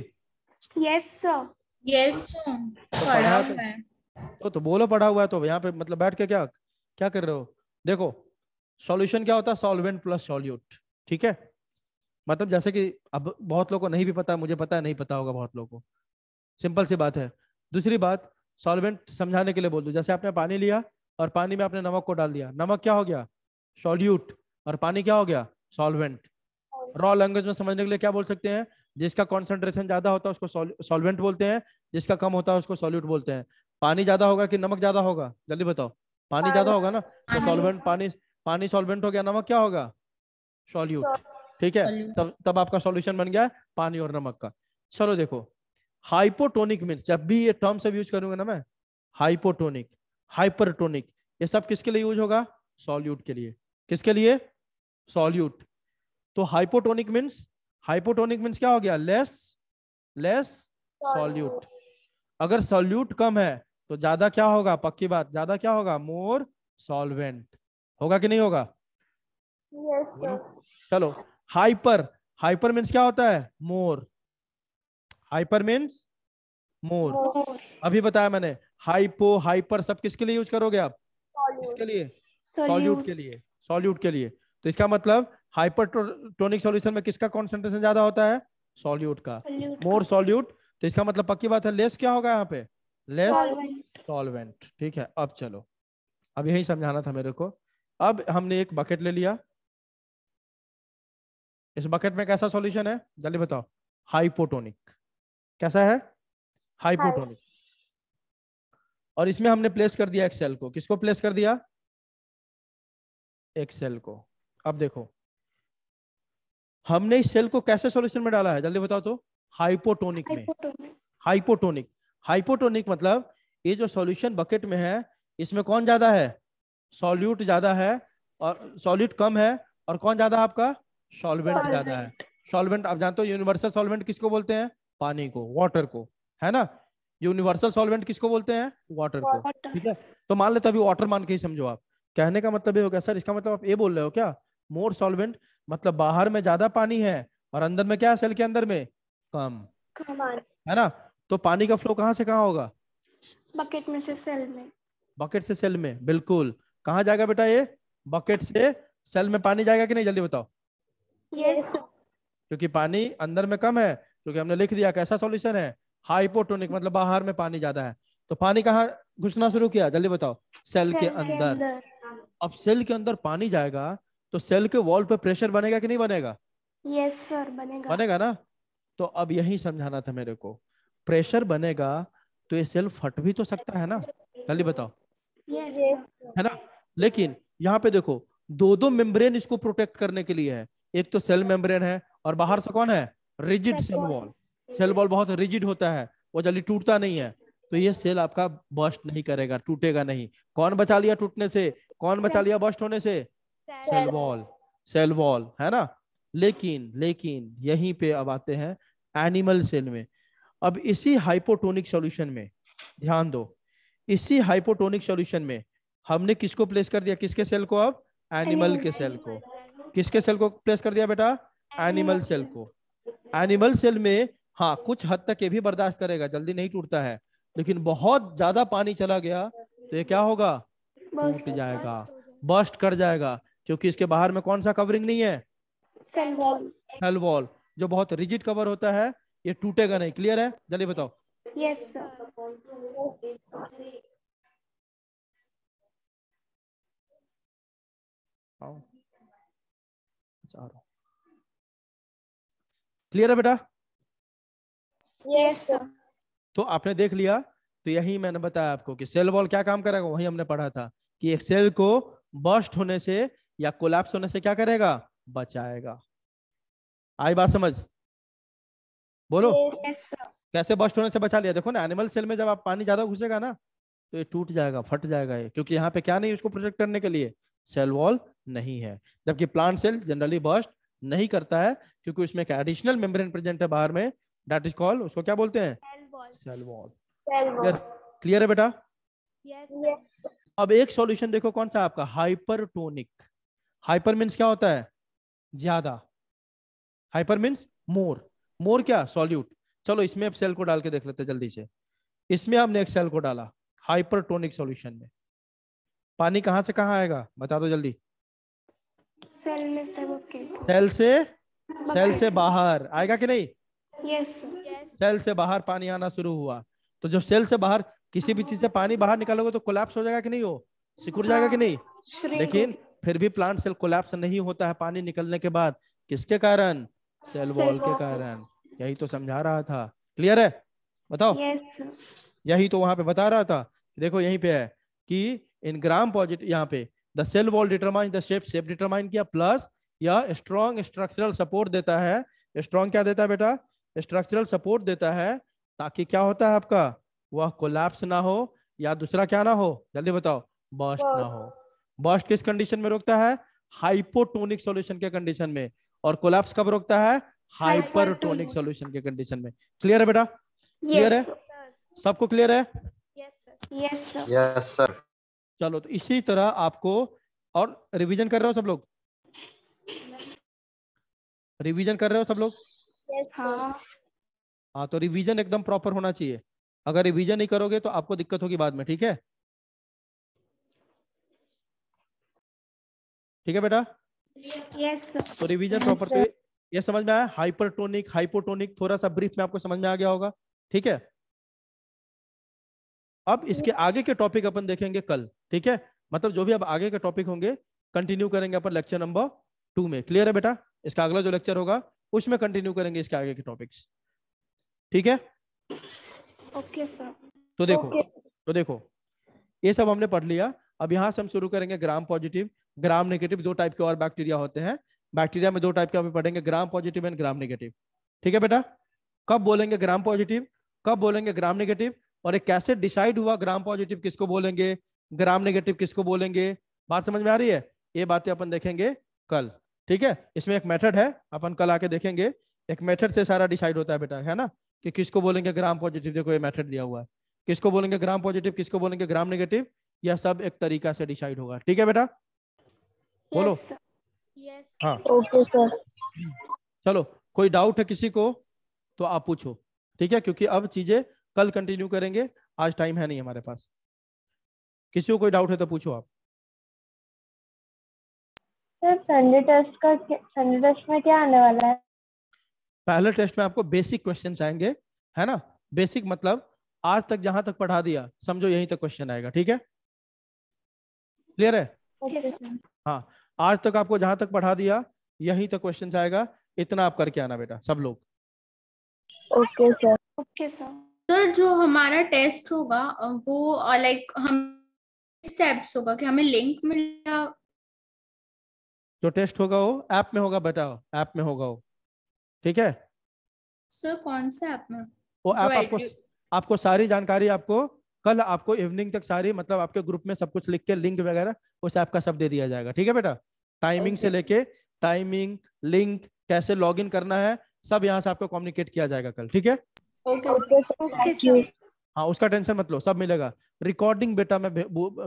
A: यस सर yes, तो पढ़ा तो- हुआ है
B: तो, तो बोलो पढ़ा हुआ है तो यहाँ पे मतलब बैठ के क्या क्या कर रहे हो देखो सॉल्यूशन क्या होता है सॉल्वेंट प्लस सॉल्यूट ठीक है मतलब जैसे कि अब बहुत लोगों को नहीं भी पता मुझे पता है नहीं पता होगा बहुत लोगों को सिंपल सी बात है दूसरी बात सॉल्वेंट समझाने के लिए बोल दो जैसे आपने पानी लिया और पानी में आपने नमक को डाल दिया नमक क्या हो गया सॉल्यूट और पानी क्या हो गया सॉल्वेंट रॉ लैंग्वेज में समझने के लिए क्या बोल सकते हैं जिसका कॉन्सेंट्रेशन ज्यादा होता है उसको सॉल्वेंट बोलते हैं जिसका कम होता है उसको सॉल्यूट बोलते हैं पानी ज्यादा होगा कि नमक ज्यादा होगा जल्दी बताओ पानी ज्यादा होगा ना तो सॉल्वेंट पानी पानी सॉल्वेंट हो गया नमक क्या होगा सॉल्यूट ठीक है तब तब आपका सॉल्यूशन बन गया पानी और नमक का चलो देखो हाइपोटोनिक मीन्स जब भी ये टर्म सब यूज करूंगा ना मैं हाइपोटोनिक हाइपरटोनिक ये सब किसके लिए यूज होगा सॉल्यूट के लिए किसके लिए सॉल्यूट तो हाइपोटोनिक मीन्स हाइपोटोनिक मीन्स क्या हो गया लेस लेस सॉल्यूट अगर सॉल्यूट कम है तो ज्यादा क्या होगा पक्की बात ज्यादा क्या होगा मोर सॉल्वेंट होगा कि नहीं होगा
A: yes,
B: चलो हाइपर हाइपर मीन्स क्या होता है मोर हाइपर मीन्स मोर अभी बताया मैंने हाइपो हाइपर सब किसके लिए यूज करोगे आप किसके लिए सॉल्यूट के लिए सॉल्यूट के लिए तो इसका मतलब हाइपर टोनिक सोल्यूशन में किसका कॉन्सेंट्रेशन ज्यादा होता है सॉल्यूट का मोर सॉल्यूट तो इसका मतलब पक्की बात है लेस क्या होगा यहाँ पे लेस सॉल्वेंट ठीक है अब चलो अब यही समझाना था मेरे को अब हमने एक बकेट ले लिया इस बकेट में कैसा सॉल्यूशन है जल्दी बताओ हाइपोटोनिक कैसा है हाइपोटोनिक और इसमें हमने प्लेस कर दिया एक्सेल को किसको प्लेस कर दिया एक्सेल को अब देखो हमने इस सेल को कैसे सॉल्यूशन में डाला है जल्दी बताओ तो हाइपोटोनिक में हाइपोटोनिक हाइपोटोनिक मतलब ये जो सॉल्यूशन बकेट में है इसमें कौन ज्यादा है सॉल्यूट ज्यादा है और सॉल्यूट कम है और कौन ज्यादा आपका सॉल्वेंट ज्यादा है सॉल्वेंट आप जानते हो यूनिवर्सल सॉल्वेंट किसको बोलते हैं पानी को वाटर को है ना यूनिवर्सल सॉल्वेंट किसको बोलते हैं वाटर को ठीक है तो मान लेते अभी वाटर मान के ही समझो आप कहने का मतलब ये हो गया सर इसका मतलब आप ये बोल रहे हो क्या मोर सॉल्वेंट मतलब बाहर में ज्यादा पानी है और अंदर में क्या है सेल के अंदर में कम है ना तो पानी का फ्लो कहाँ से कहाँ होगा
A: बकेट में से सेल में
B: बकेट से सेल में बिल्कुल कहाँ जाएगा बेटा ये बकेट से सेल में पानी जाएगा कि नहीं जल्दी बताओ यस yes. क्योंकि पानी अंदर में कम है क्योंकि हमने लिख दिया कैसा सॉल्यूशन है हाइपोटोनिक मतलब बाहर में पानी ज्यादा है तो पानी कहाँ घुसना शुरू किया जल्दी बताओ सेल, सेल के अंदर।,
A: अंदर
B: अब सेल के अंदर पानी जाएगा तो सेल के वॉल पे प्रेशर बनेगा कि नहीं बनेगा
A: यस yes, सर बनेगा
B: बनेगा ना तो अब यही समझाना था मेरे को प्रेशर बनेगा तो ये सेल फट भी तो सकता है ना जल्दी बताओ yes. है ना लेकिन यहाँ पे देखो दो दो मेम्ब्रेन इसको प्रोटेक्ट करने के लिए है एक तो सेल मेम्ब्रेन है और बाहर से कौन है rigid cell wall cell wall बहुत रिजिड होता है वो जल्दी टूटता नहीं है तो ये सेल आपका बस्ट नहीं करेगा टूटेगा नहीं कौन बचा लिया टूटने से कौन बचा लिया बस्ट होने से सेल वॉल सेल वॉल है ना लेकिन लेकिन यहीं पे अब आते हैं एनिमल सेल में अब इसी हाइपोटोनिक सॉल्यूशन में ध्यान दो इसी हाइपोटोनिक सॉल्यूशन में हमने किसको प्लेस कर दिया किसके सेल को अब एनिमल के सेल को किसके सेल को प्लेस कर दिया बेटा एनिमल सेल को एनिमल सेल में हाँ कुछ हद तक ये भी बर्दाश्त करेगा जल्दी नहीं टूटता है लेकिन बहुत ज्यादा पानी चला गया तो ये क्या होगा
A: टूट जाएगा
B: बस्ट कर जाएगा क्योंकि इसके बाहर में कौन सा कवरिंग नहीं है
A: सेल
B: वॉल जो बहुत रिजिड कवर होता है ये टूटेगा नहीं क्लियर है जल्दी बताओ यस सर क्लियर है बेटा यस सर तो आपने देख लिया तो यही मैंने बताया आपको कि सेल वॉल क्या काम करेगा वही हमने पढ़ा था कि एक सेल को बस्ट होने से या कोलैप्स होने से क्या करेगा बचाएगा आई बात समझ बोलो yes, कैसे बस्ट होने से बचा लिया देखो ना एनिमल सेल में जब आप पानी ज्यादा घुसेगा ना तो ये टूट जाएगा फट जाएगा ये क्योंकि यहाँ पे क्या नहीं उसको प्रोटेक्ट करने के लिए सेल वॉल नहीं है जबकि प्लांट सेल जनरली बस्ट नहीं करता है क्योंकि उसमें एक एडिशनल मेम्ब्रेन प्रेजेंट है बाहर में डेट इज कॉल उसको क्या बोलते हैं सेल वॉल क्लियर है बेटा yes. अब एक सॉल्यूशन देखो कौन सा आपका हाइपरटोनिक हाइपर मीन्स क्या होता है ज्यादा हाइपर मीन्स मोर मोर क्या सॉल्यूट चलो इसमें आप सेल को डाल के देख लेते जल्दी से इसमें आपने एक सेल को डाला हाइपरटोनिक सॉल्यूशन में पानी कहां से कहां आएगा बता दो जल्दी सेल में से सेल से सेल से बाहर आएगा कि नहीं
A: यस yes,
B: सेल से बाहर पानी आना शुरू हुआ तो जब सेल से बाहर किसी भी चीज से पानी बाहर निकालोगे तो कोलैप्स हो जाएगा कि नहीं हो सिकुड़ जाएगा कि नहीं हाँ, लेकिन फिर भी प्लांट सेल कोलैप्स नहीं होता है पानी निकलने के बाद किसके कारण सेल वॉल के कारण यही तो समझा रहा था क्लियर है बताओ yes, यही तो वहां पे बता रहा था देखो यहीं पे है कि इन ग्राम पॉजिटिव यहाँ पे the cell wall determine the shape shape determine किया प्लस या स्ट्रॉन्ग स्ट्रक्चरल सपोर्ट देता है स्ट्रॉन्ग क्या देता है बेटा स्ट्रक्चरल सपोर्ट देता है ताकि क्या होता है आपका वह कोलैप्स ना हो या दूसरा क्या ना हो जल्दी बताओ बर्स्ट ना हो बस्ट किस कंडीशन में रोकता है हाइपोटोनिक सॉल्यूशन के कंडीशन में और कोलैप्स कब रोकता है हाइपरटोनिक सॉल्यूशन के कंडीशन में क्लियर है बेटा क्लियर yes, है सबको क्लियर है
A: यस यस
B: सर चलो तो इसी तरह आपको और रिवीजन कर रहे हो सब लोग रिवीजन कर रहे हो सब लोग
A: yes, हाँ
B: हाँ तो रिवीजन एकदम प्रॉपर होना चाहिए अगर रिवीजन नहीं करोगे तो आपको दिक्कत होगी बाद में ठीक है ठीक है बेटा
A: तो
B: रिविजन प्रॉपर्टी ये समझ में आया हाइपरटोनिक हाइपोटोनिक थोड़ा सा ब्रीफ में आपको समझ में आ गया होगा ठीक है अब इसके आगे के टॉपिक अपन देखेंगे कल ठीक है मतलब जो भी अब आगे के टॉपिक होंगे कंटिन्यू करेंगे अपन लेक्चर नंबर टू में क्लियर है बेटा इसका अगला जो लेक्चर होगा उसमें कंटिन्यू करेंगे इसके आगे के टॉपिक्स ठीक है ओके सर तो देखो okay. तो देखो ये सब हमने पढ़ लिया अब यहां से हम शुरू करेंगे ग्राम पॉजिटिव ग्राम नेगेटिव दो टाइप के और बैक्टीरिया होते हैं बैक्टीरिया में दो टाइप के पढ़ेंगे gram positive and gram negative ठीक है बेटा कब बोलेंगे ग्राम पॉजिटिव कब बोलेंगे ग्राम नेगेटिव और एक कैसे डिसाइड हुआ ग्राम पॉजिटिव किसको बोलेंगे ग्राम नेगेटिव किसको बोलेंगे बात समझ में आ रही है ये बातें अपन देखेंगे कल ठीक है इसमें एक मेथड है अपन कल आके देखेंगे एक मेथड से सारा डिसाइड होता है बेटा है ना कि किसको बोलेंगे ग्राम पॉजिटिव देखो ये मेथड दिया हुआ है किसको बोलेंगे ग्राम पॉजिटिव किसको बोलेंगे ग्राम नेगेटिव यह सब एक तरीका से डिसाइड होगा ठीक है बेटा बोलो हाँ ओके सर चलो कोई डाउट है किसी को तो आप पूछो ठीक है क्योंकि अब चीजें कल कंटिन्यू करेंगे आज टाइम है नहीं हमारे पास किसी को कोई डाउट है तो पूछो आप
A: सर संडे टेस्ट का संडे टेस्ट में क्या आने वाला है
B: पहले टेस्ट में आपको बेसिक क्वेश्चन आएंगे है ना बेसिक मतलब आज तक जहां तक पढ़ा दिया समझो यहीं तक क्वेश्चन आएगा ठीक है क्लियर है
A: हाँ
B: आज तक आपको जहां तक पढ़ा दिया यही तक क्वेश्चन आएगा इतना आप करके आना बेटा सब लोग
A: okay sir okay sir sir जो हमारा टेस्ट होगा वो लाइक हम स्टेप्स होगा कि हमें लिंक मिलेगा
B: जो टेस्ट होगा वो ऐप में होगा बेटा ऐप में होगा वो ठीक है
A: सर कौन सा ऐप में
B: वो ऐप आपको आपको सारी जानकारी आपको कल आपको इवनिंग तक सारी मतलब आपके ग्रुप में सब कुछ लिख के लिंक वगैरह उसे आपका सब दे दिया जाएगा ठीक है बेटा टाइमिंग से लेके टाइमिंग लिंक कैसे लॉग इन करना है सब यहाँ से आपको कम्युनिकेट किया जाएगा कल ठीक है हाँ उसका टेंशन मत लो सब मिलेगा रिकॉर्डिंग बेटा मैं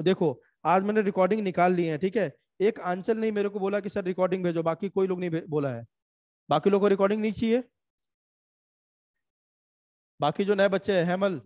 B: देखो आज मैंने रिकॉर्डिंग निकाल ली है ठीक है एक आंचल नहीं मेरे को बोला कि सर रिकॉर्डिंग भेजो बाकी कोई लोग नहीं बोला है बाकी लोगों को रिकॉर्डिंग नहीं चाहिए बाकी जो नए बच्चे हैं हेमल